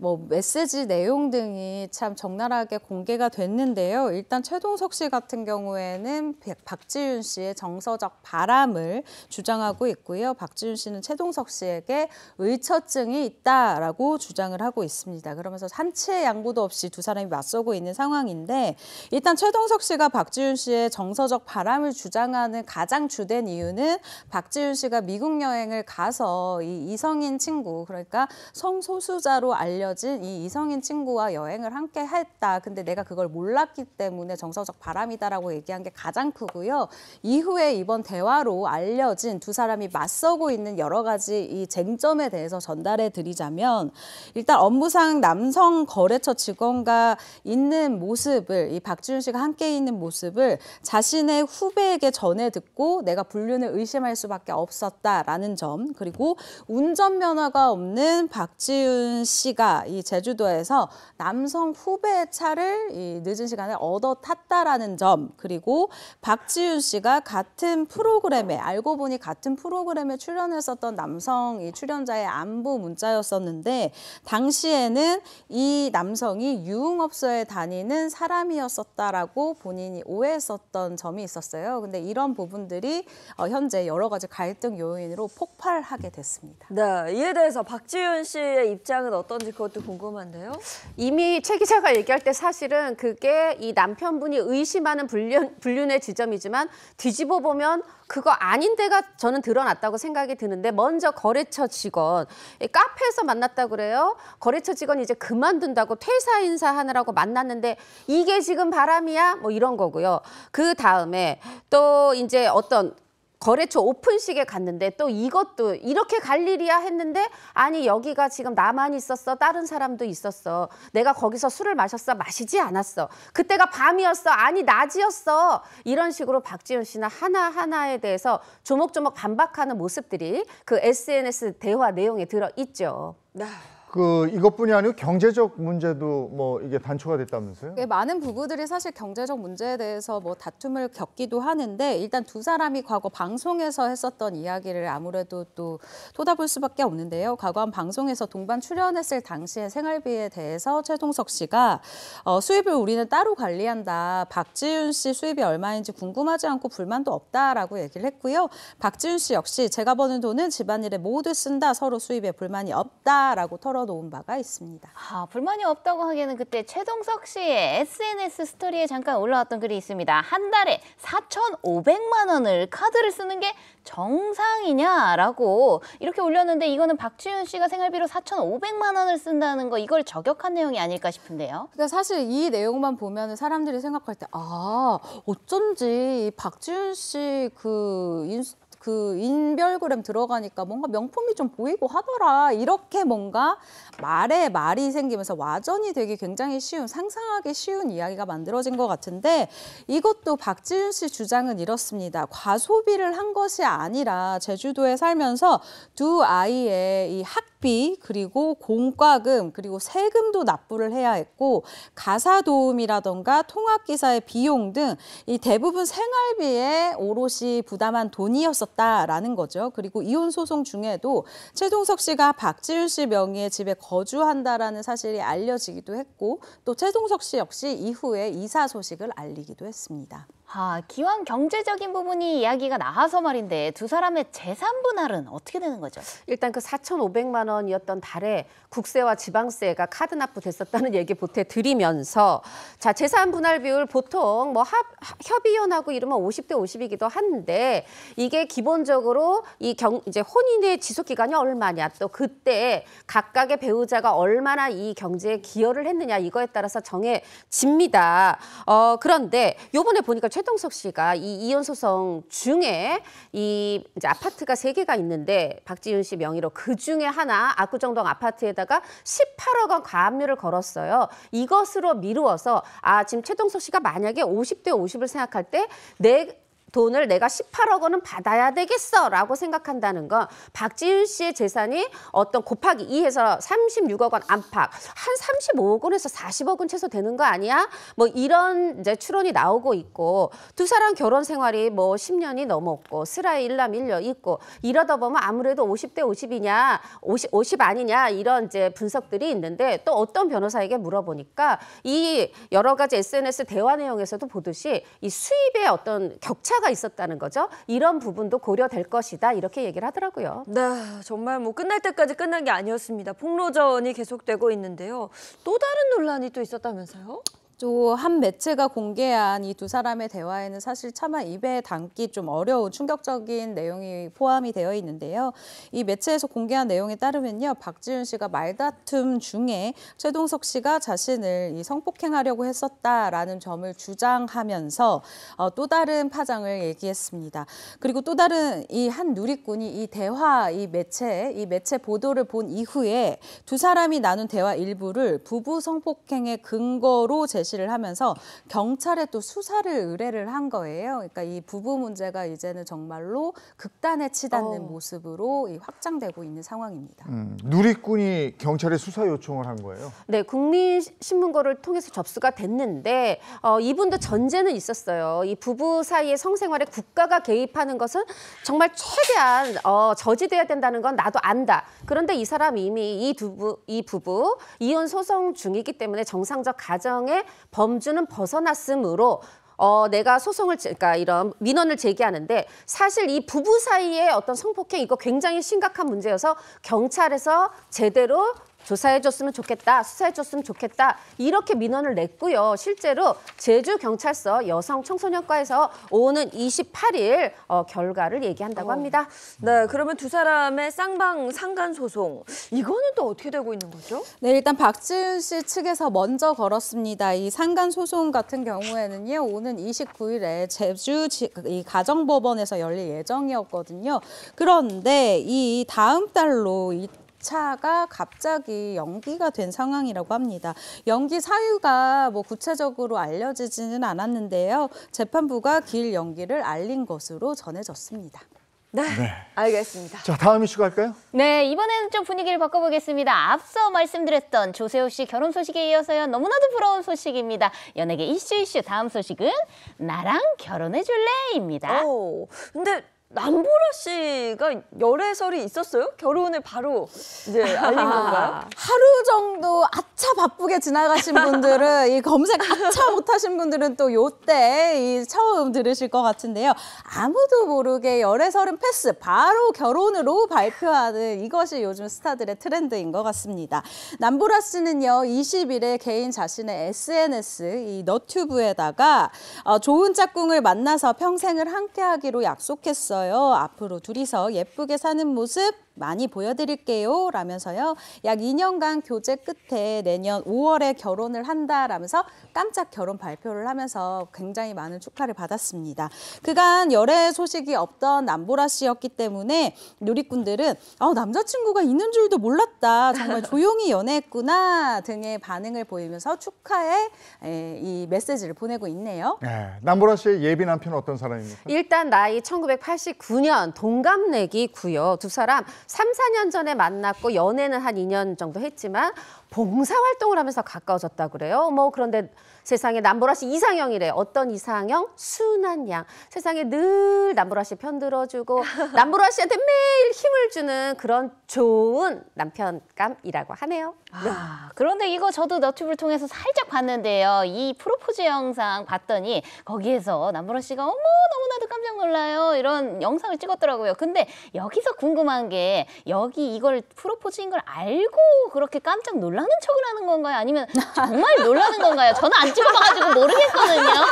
뭐 메시지 내용 등이 참 적나라하게 공개가 됐는데요. 일단 최동석 씨 같은 경우에는 박지윤 씨의 정서적 바람을 주장하고 있고요. 박지윤 씨는 최동석 씨에게 의처증이 있다라고 주장을 하고 있습니다. 그러면서 한치의 양보도 없이 두 사람이 맞서고 있는 상황인데 일단 최동석 씨가 박지윤 씨의 정서적 바람을 주장하는 가장 주된 이유는 박지윤 씨가 미국 여행을 가서 이 이성인 친구 그러니까 성소수자로 알려 알려진 이 이성인 친구와 여행을 함께 했다. 근데 내가 그걸 몰랐기 때문에 정서적 바람이다라고 얘기한 게 가장 크고요. 이후에 이번 대화로 알려진 두 사람이 맞서고 있는 여러 가지 이 쟁점에 대해서 전달해 드리자면 일단 업무상 남성 거래처 직원과 있는 모습을 이박지훈 씨가 함께 있는 모습을 자신의 후배에게 전해 듣고 내가 불륜을 의심할 수밖에 없었다라는 점 그리고 운전면허가 없는 박지훈 씨가 이 제주도에서 남성 후배 차를 이 늦은 시간에 얻어 탔다라는 점 그리고 박지윤 씨가 같은 프로그램에 알고 보니 같은 프로그램에 출연했었던 남성 이 출연자의 안부 문자였었는데 당시에는 이 남성이 유흥업소에 다니는 사람이었었다라고 본인이 오해했었던 점이 있었어요. 근데 이런 부분들이 어, 현재 여러 가지 갈등 요인으로 폭발하게 됐습니다. 네, 이에 대해서 박지윤 씨의 입장은 어떤지 그 것도 궁금한데요. 이미 최 기자가 얘기할 때 사실은 그게 이 남편분이 의심하는 불륜, 불륜의 지점이지만 뒤집어 보면 그거 아닌데가 저는 드러났다고 생각이 드는데 먼저 거래처 직원 카페에서 만났다 그래요. 거래처 직원 이제 그만둔다고 퇴사 인사하느라고 만났는데 이게 지금 바람이야 뭐 이런 거고요. 그 다음에 또 이제 어떤 거래처 오픈식에 갔는데 또 이것도 이렇게 갈 일이야 했는데 아니 여기가 지금 나만 있었어 다른 사람도 있었어 내가 거기서 술을 마셨어 마시지 않았어 그때가 밤이었어 아니 낮이었어 이런 식으로 박지훈 씨는 하나하나에 대해서 조목조목 반박하는 모습들이 그 SNS 대화 내용에 들어있죠. 네. 그 이것뿐이 아니고 경제적 문제도 뭐 이게 단초가 됐다면서요? 예, 많은 부부들이 사실 경제적 문제에 대해서 뭐 다툼을 겪기도 하는데 일단 두 사람이 과거 방송에서 했었던 이야기를 아무래도 또 쏟아볼 수밖에 없는데요. 과거 한 방송에서 동반 출연했을 당시의 생활비에 대해서 최동석 씨가 어, 수입을 우리는 따로 관리한다. 박지윤 씨 수입이 얼마인지 궁금하지 않고 불만도 없다라고 얘기를 했고요. 박지윤 씨 역시 제가 버는 돈은 집안일에 모두 쓴다. 서로 수입에 불만이 없다라고 털어 털어놓은 바가 있습니다. 아, 불만이 없다고 하기에는 그때 최동석 씨의 SNS 스토리에 잠깐 올라왔던 글이 있습니다. 한 달에 4,500만 원을 카드를 쓰는 게 정상이냐라고 이렇게 올렸는데 이거는 박지윤 씨가 생활비로 4,500만 원을 쓴다는 거 이걸 저격한 내용이 아닐까 싶은데요. 그러니까 사실 이 내용만 보면 사람들이 생각할 때 아 어쩐지 박지윤 씨 그 인스 그 인별그램 들어가니까 뭔가 명품이 좀 보이고 하더라. 이렇게 뭔가 말에 말이 생기면서 와전이 되기 굉장히 쉬운, 상상하기 쉬운 이야기가 만들어진 것 같은데 이것도 박지윤 씨 주장은 이렇습니다. 과소비를 한 것이 아니라 제주도에 살면서 두 아이의 이학 학비 그리고 공과금 그리고 세금도 납부를 해야 했고 가사 도움이라던가 통학 기사의 비용 등 이 대부분 생활비에 오롯이 부담한 돈이었었다라는 거죠. 그리고 이혼 소송 중에도 최동석 씨가 박지윤 씨 명의의 집에 거주한다라는 사실이 알려지기도 했고 또 최동석 씨 역시 이후에 이사 소식을 알리기도 했습니다. 아, 기왕 경제적인 부분이 이야기가 나와서 말인데 두 사람의 재산 분할은 어떻게 되는 거죠? 일단 그 4,500만 원2 0만 원이었던 달에 국세와 지방세가 카드 납부됐었다는 얘기 보태 드리면서 자 재산 분할 비율 보통 뭐 합, 협의연하고 이러면 50대 50이기도 한데 이게 기본적으로 이 경 이제 혼인의 지속 기간이 얼마냐 또 그때 각각의 배우자가 얼마나 이 경제에 기여를 했느냐 이거에 따라서 정해집니다. 어 그런데 요번에 보니까 최동석 씨가 이 이혼 소송 중에 이 이제 아파트가 세 개가 있는데 박지윤 씨 명의로 그 중에 하나 하 압구정동 아파트에다가 18억 원과압류를 걸었어요. 이것으로 미루어서 아 지금 최동석 씨가 만약에 50대 50을 생각할 때내 돈을 내가 18억 원은 받아야 되겠어라고 생각한다는 건 박지윤 씨의 재산이 어떤 곱하기 2에서 36억 원 안팎 한 35억 원에서 40억 원 최소 되는 거 아니야? 뭐 이런 이제 추론이 나오고 있고 두 사람 결혼 생활이 뭐 10년이 넘었고 슬하에 일남 일녀 있고 이러다 보면 아무래도 50대 50이냐 50, 50 아니냐 이런 이제 분석들이 있는데 또 어떤 변호사에게 물어보니까 이 여러 가지 SNS 대화 내용에서도 보듯이 이 수입의 어떤 격차 숫자가 있었다는 거죠. 이런 부분도 고려될 것이다 이렇게 얘기를 하더라고요. 네, 정말 뭐 끝날 때까지 끝난 게 아니었습니다. 폭로전이 계속되고 있는데요. 또 다른 논란이 또 있었다면서요? 또한 매체가 공개한 이 두 사람의 대화에는 사실 차마 입에 담기 좀 어려운 충격적인 내용이 포함이 되어 있는데요. 이 매체에서 공개한 내용에 따르면요. 박지윤 씨가 말다툼 중에 최동석 씨가 자신을 이 성폭행하려고 했었다라는 점을 주장하면서 어, 또 다른 파장을 얘기했습니다. 그리고 또 다른 이 한 누리꾼이 이 대화 이 매체 이 매체 보도를 본 이후에 두 사람이 나눈 대화 일부를 부부 성폭행의 근거로 제시 제시를 하면서 경찰에 또 수사를 의뢰를 한 거예요. 그러니까 이 부부 문제가 이제는 정말로 극단에 치닫는 어. 모습으로 확장되고 있는 상황입니다. 음, 누리꾼이 경찰에 수사 요청을 한 거예요? 네, 국민신문고를 통해서 접수가 됐는데 어, 이분도 전제는 있었어요. 이 부부 사이의 성생활에 국가가 개입하는 것은 정말 최대한 어, 저지돼야 된다는 건 나도 안다. 그런데 이 사람 이미 이, 두부, 이 부부 이혼 소송 중이기 때문에 정상적 가정에 범주는 벗어났으므로 어, 내가 소송을, 그러니까 이런 민원을 제기하는데 사실 이 부부 사이에 어떤 성폭행 이거 굉장히 심각한 문제여서 경찰에서 제대로 조사해줬으면 좋겠다, 수사해줬으면 좋겠다 이렇게 민원을 냈고요. 실제로 제주경찰서 여성청소년과에서 오는 28일 어, 결과를 얘기한다고 어. 합니다. 네, 그러면 두 사람의 쌍방 상간 소송 이거는 또 어떻게 되고 있는 거죠? 네, 일단 박지윤 씨 측에서 먼저 걸었습니다. 이 상간 소송 같은 경우에는요, 오는 29일에 제주 지, 이 가정법원에서 열릴 예정이었거든요. 그런데 이 다음 달로 이 차가 갑자기 연기가 된 상황이라고 합니다. 연기 사유가 뭐 구체적으로 알려지지는 않았는데요. 재판부가 길 연기를 알린 것으로 전해졌습니다. 네, 네, 알겠습니다. 자, 다음 이슈 갈까요? 네, 이번에는 좀 분위기를 바꿔보겠습니다. 앞서 말씀드렸던 조세호 씨 결혼 소식에 이어서요. 너무나도 부러운 소식입니다. 연예계 이슈 이슈 다음 소식은 나랑 결혼해줄래? 입니다. 오, 근데 남보라 씨가 열애설이 있었어요? 결혼을 바로 이제 알린 건가요? <laughs> 하루 정도 아차 바쁘게 지나가신 분들은 이 검색 아차 못하신 분들은 또 요 때 이 처음 들으실 것 같은데요. 아무도 모르게 열애설은 패스 바로 결혼으로 발표하는 이것이 요즘 스타들의 트렌드인 것 같습니다. 남보라 씨는요 20일에 개인 자신의 SNS 이 너튜브에다가 어, 좋은 짝꿍을 만나서 평생을 함께하기로 약속했어요. 있어요. 앞으로 둘이서 예쁘게 사는 모습 많이 보여드릴게요. 라면서요. 약 2년간 교제 끝에 내년 5월에 결혼을 한다라면서 깜짝 결혼 발표를 하면서 굉장히 많은 축하를 받았습니다. 그간 열애 소식이 없던 남보라 씨였기 때문에 누리꾼들은 어, 남자친구가 있는 줄도 몰랐다. 정말 조용히 연애했구나 등의 반응을 보이면서 축하의 에, 예, 이 메시지를 보내고 있네요. 네, 남보라 씨의 예비 남편은 어떤 사람입니까? 일단 나이 1989년 동갑내기고요. 두 사람 3, 4년 전에 만났고 연애는 한2년 정도 했지만 봉사활동을 하면서 가까워졌다 그래요. 뭐 그런데 세상에 남보라 씨 이상형이래. 어떤 이상형? 순한 양. 세상에 늘 남보라 씨편 들어주고 <laughs> 남보라 씨한테 매일 힘을 주는 그런 좋은 남편감이라고 하네요. 아, 네. 그런데 이거 저도 너튜브를 통해서 살짝 봤는데요. 이 프로포즈 영상 봤더니 거기에서 남보라 씨가 어머 너무나도 깜짝 놀라요. 이런 영상을 찍었더라고요. 근데 여기서 궁금한 게 여기 이걸 프로포즈인 걸 알고 그렇게 깜짝 놀라 놀라는 척을 하는 건가요? 아니면 정말 놀라는 건가요? 저는 안 찍어봐가지고 모르겠거든요.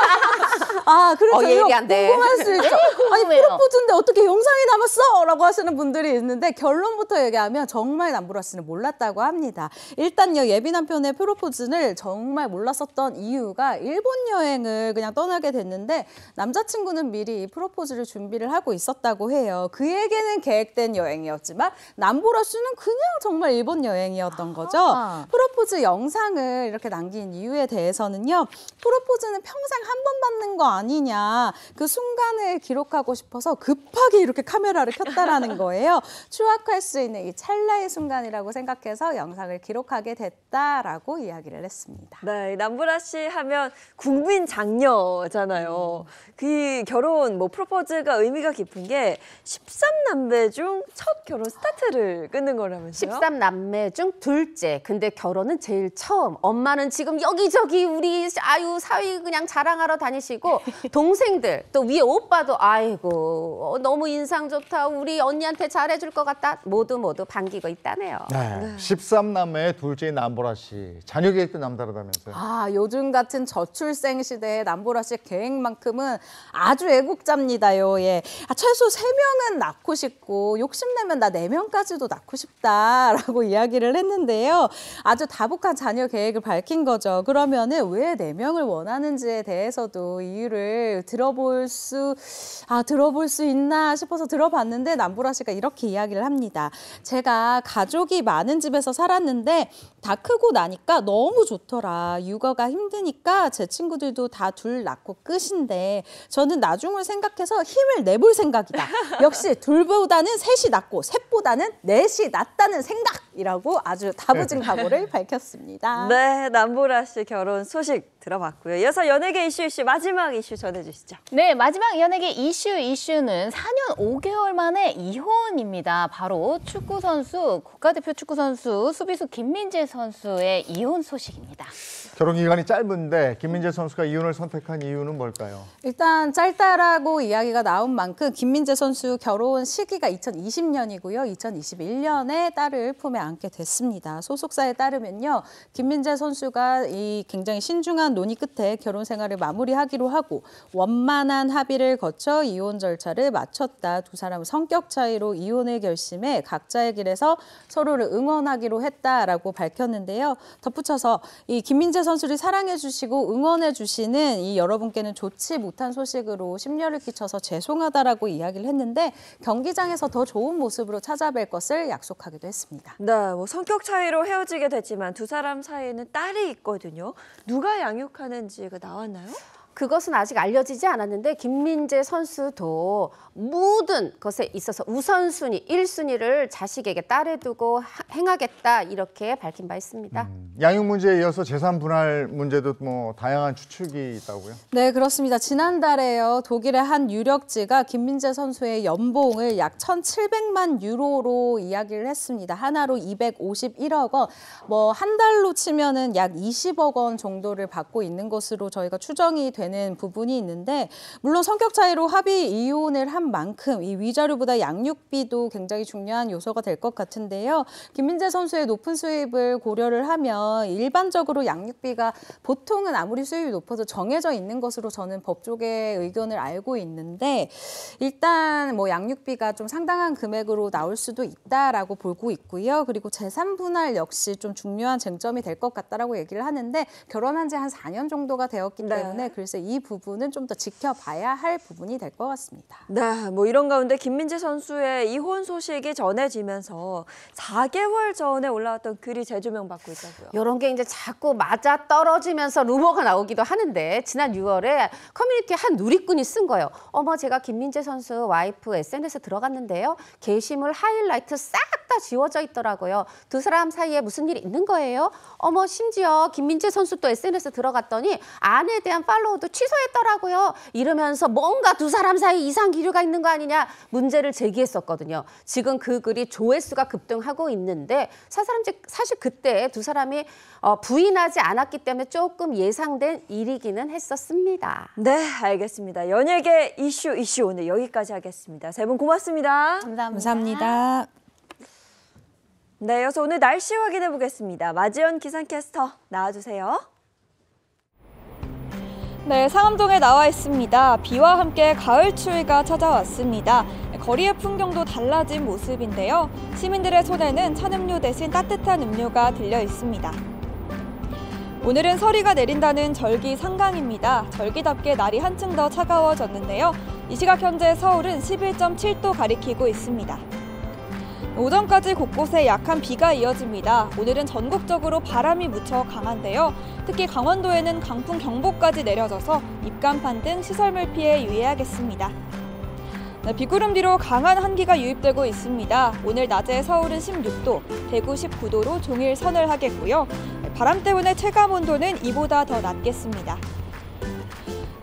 아, 그래서 어, 얘기 안 돼. 궁금할 수 있죠. 네? 아니, 프로포즈인데 어떻게 영상이 남았어? 라고 하시는 분들이 있는데 결론부터 얘기하면 정말 남보라 씨는 몰랐다고 합니다. 일단요, 예비 남편의 프로포즈를 정말 몰랐었던 이유가 일본 여행을 그냥 떠나게 됐는데 남자친구는 미리 프로포즈를 준비를 하고 있었다고 해요. 그에게는 계획된 여행이었지만 남보라 씨는 그냥 정말 일본 여행이었던 거죠. 아. 프로포즈 영상을 이렇게 남긴 이유에 대해서는요. 프로포즈는 평생 한 번 받는 거 아니냐. 그 순간을 기록하고 싶어서 급하게 이렇게 카메라를 켰다라는 <laughs> 거예요. 추악할수 있는 이 찰나의 순간이라고 생각해서 영상을 기록하게 됐다라고 이야기를 했습니다. 네, 남부라씨 하면 국민 장녀잖아요. 음. 그 결혼 뭐 프로포즈가 의미가 깊은 게 13남매 중 첫 결혼 스타트를 끊는 거라면서요? 13남매 중 둘째. 근데 근데 결혼은 제일 처음. 엄마는 지금 여기저기 우리 아유 사위 그냥 자랑하러 다니시고 <laughs> 동생들 또 위에 오빠도 아이고 어, 너무 인상 좋다. 우리 언니한테 잘해줄 것 같다. 모두 모두 반기고 있다네요. 네. 13남매 둘째 남보라 씨. 자녀 계획도 남다르다면서요. 아 요즘 같은 저출생 시대에 남보라 씨 계획만큼은 아주 애국자입니다요. 예. 아, 최소 3명은 낳고 싶고 욕심내면 나4명까지도 낳고 싶다라고 <laughs> 이야기를 했는데요. 아주 다복한 자녀 계획을 밝힌 거죠. 그러면은 왜 4명을 원하는지에 대해서도 이유를 들어볼 수, 아, 들어볼 수 있나 싶어서 들어봤는데 남보라 씨가 이렇게 이야기를 합니다. 제가 가족이 많은 집에서 살았는데 다 크고 나니까 너무 좋더라. 육아가 힘드니까 제 친구들도 다 둘 낳고 끝인데 저는 나중을 생각해서 힘을 내볼 생각이다. 역시 둘보다는 셋이 낫고 셋보다는 넷이 낫다는 생각이라고 아주 다부진하고 네, 네. 결혼을 밝혔습니다. 네, 남보라 씨 결혼 소식 들어봤고요. 이어서 연예계 이슈 이슈 마지막 이슈 전해주시죠. 네, 마지막 연예계 이슈 이슈는 4년 5개월 만에 이혼입니다. 바로 축구 선수 국가대표 축구 선수 수비수 김민재 선수의 이혼 소식입니다. 결혼 기간이 짧은데 김민재 선수가 이혼을 선택한 이유는 뭘까요? 일단 짧다라고 이야기가 나온 만큼 김민재 선수 결혼 시기가 2020년이고요. 2021년에 딸을 품에 안게 됐습니다. 소속사에 따르면요. 김민재 선수가 이 굉장히 신중한 논의 끝에 결혼 생활을 마무리하기로 하고 원만한 합의를 거쳐 이혼 절차를 마쳤다. 두 사람은 성격 차이로 이혼을 결심해 각자의 길에서 서로를 응원하기로 했다라고 밝혔는데요. 덧붙여서 이 김민재 선수를 사랑해주시고 응원해주시는 이 여러분께는 좋지 못한 소식으로 심려를 끼쳐서 죄송하다라고 이야기를 했는데 경기장에서 더 좋은 모습으로 찾아뵐 것을 약속하기도 했습니다. 네, 뭐 성격 차이로 헤어지게 됐지만 두 사람 사이에는 딸이 있거든요. 누가 양육하는지가 나왔나요? 그것은 아직 알려지지 않았는데 김민재 선수도 모든 것에 있어서 우선순위, 1순위를 자식에게 딸에 두고 행하겠다 이렇게 밝힌 바 있습니다. 음, 양육 문제에 이어서 재산 분할 문제도 뭐 다양한 추측이 있다고요? 네, 그렇습니다. 지난달에요. 독일의 한 유력지가 김민재 선수의 연봉을 약 1,700만 유로로 이야기를 했습니다. 하나로 251억 원, 뭐한 달로 치면은 약 20억 원 정도를 받고 있는 것으로 저희가 추정이 되는 부분이 있는데 물론 성격 차이로 합의 이혼을 한 만큼 이 위자료보다 양육비도 굉장히 중요한 요소가 될 것 같은데요. 김민재 선수의 높은 수입을 고려를 하면 일반적으로 양육비가 보통은 아무리 수입이 높아도 정해져 있는 것으로 저는 법 쪽의 의견을 알고 있는데 일단 뭐 양육비가 좀 상당한 금액으로 나올 수도 있다라고 보고 있고요. 그리고 재산 분할 역시 좀 중요한 쟁점이 될 것 같다라고 얘기를 하는데 결혼한 지 한 4년 정도가 되었기 네. 때문에 글쎄 이 부분은 좀 더 지켜봐야 할 부분이 될 것 같습니다. 네. 뭐 이런 가운데 김민재 선수의 이혼 소식이 전해지면서 4개월 전에 올라왔던 글이 재조명받고 있다고요. 이런 게 이제 자꾸 맞아 떨어지면서 루머가 나오기도 하는데 지난 6월에 커뮤니티 한 누리꾼이 쓴 거예요. 어머 제가 김민재 선수 와이프 SNS 들어갔는데요. 게시물 하이라이트 싹 다 지워져 있더라고요. 두 사람 사이에 무슨 일이 있는 거예요? 어머 심지어 김민재 선수 또 SNS 들어갔더니 아내에 대한 팔로우도 취소했더라고요. 이러면서 뭔가 두 사람 사이 이상 기류가 있는 거 아니냐 문제를 제기했었거든요. 지금 그 글이 조회수가 급등하고 있는데 사실 그때 두 사람이 어, 부인하지 않았기 때문에 조금 예상된 일이기는 했었습니다. 네, 알겠습니다. 연예계 이슈 이슈 오늘 여기까지 하겠습니다. 세 분 고맙습니다. 감사합니다. 감사합니다. 네, 여기서 오늘 날씨 확인해 보겠습니다. 마지연 기상캐스터 나와주세요. 네, 상암동에 나와 있습니다. 비와 함께 가을 추위가 찾아왔습니다. 거리의 풍경도 달라진 모습인데요. 시민들의 손에는 찬 음료 대신 따뜻한 음료가 들려 있습니다. 오늘은 서리가 내린다는 절기 상강입니다. 절기답게 날이 한층 더 차가워졌는데요. 이 시각 현재 서울은 11.7도 가리키고 있습니다. 오전까지 곳곳에 약한 비가 이어집니다. 오늘은 전국적으로 바람이 무쳐 강한데요. 특히 강원도에는 강풍 경보까지 내려져서 입간판 등 시설물 피해 유의하겠습니다. 네, 비구름 뒤로 강한 한기가 유입되고 있습니다. 오늘 낮에 서울은 16도, 대구 19도로 종일 선을 하겠고요. 바람 때문에 체감 온도는 이보다 더 낮겠습니다.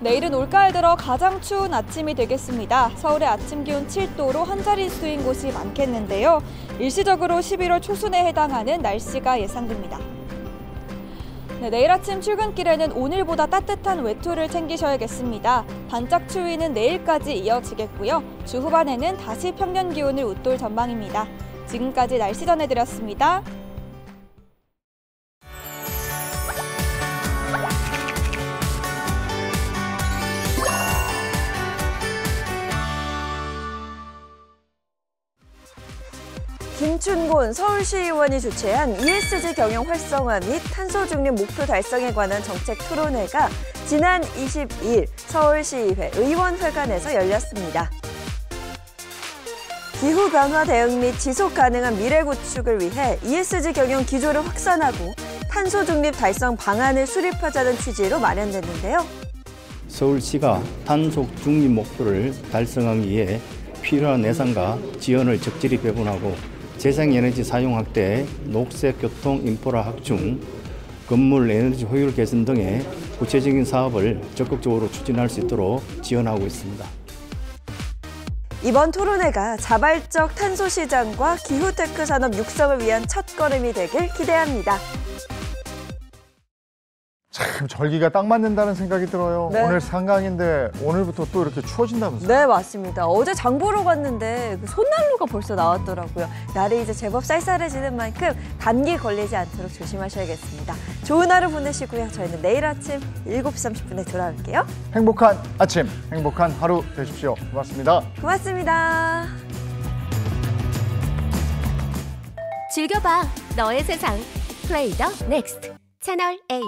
내일은 올가을 들어 가장 추운 아침이 되겠습니다. 서울의 아침 기온 7도로 한 자릿수인 곳이 많겠는데요. 일시적으로 11월 초순에 해당하는 날씨가 예상됩니다. 네, 내일 아침 출근길에는 오늘보다 따뜻한 외투를 챙기셔야겠습니다. 반짝 추위는 내일까지 이어지겠고요. 주 후반에는 다시 평년 기온을 웃돌 전망입니다. 지금까지 날씨 전해드렸습니다. 김춘곤 서울시의원이 주최한 ESG 경영 활성화 및 탄소 중립 목표 달성에 관한 정책 토론회가 지난 22일 서울시의회 의원회관에서 열렸습니다. 기후 변화 대응 및 지속 가능한 미래 구축을 위해 ESG 경영 기조를 확산하고 탄소 중립 달성 방안을 수립하자는 취지로 마련됐는데요. 서울시가 탄소 중립 목표를 달성하기 위해 필요한 예산과 지원을 적절히 배분하고 재생에너지 사용 확대, 녹색 교통 인프라 확충, 건물 에너지 효율 개선 등의 구체적인 사업을 적극적으로 추진할 수 있도록 지원하고 있습니다. 이번 토론회가 자발적 탄소 시장과 기후테크 산업 육성을 위한 첫걸음이 되길 기대합니다. 참 절기가 딱 맞는다는 생각이 들어요. 네. 오늘 상강인데 오늘부터 또 이렇게 추워진다면서요? 네, 맞습니다. 어제 장 보러 갔는데 그 손난로가 벌써 나왔더라고요. 날이 이제 제법 쌀쌀해지는 만큼 감기 걸리지 않도록 조심하셔야겠습니다. 좋은 하루 보내시고요. 저희는 내일 아침 7시 30분에 돌아올게요. 행복한 아침, 행복한 하루 되십시오. 고맙습니다. 고맙습니다. 즐겨봐. 너의 세상. 플레이 더 넥스트. 채널 A.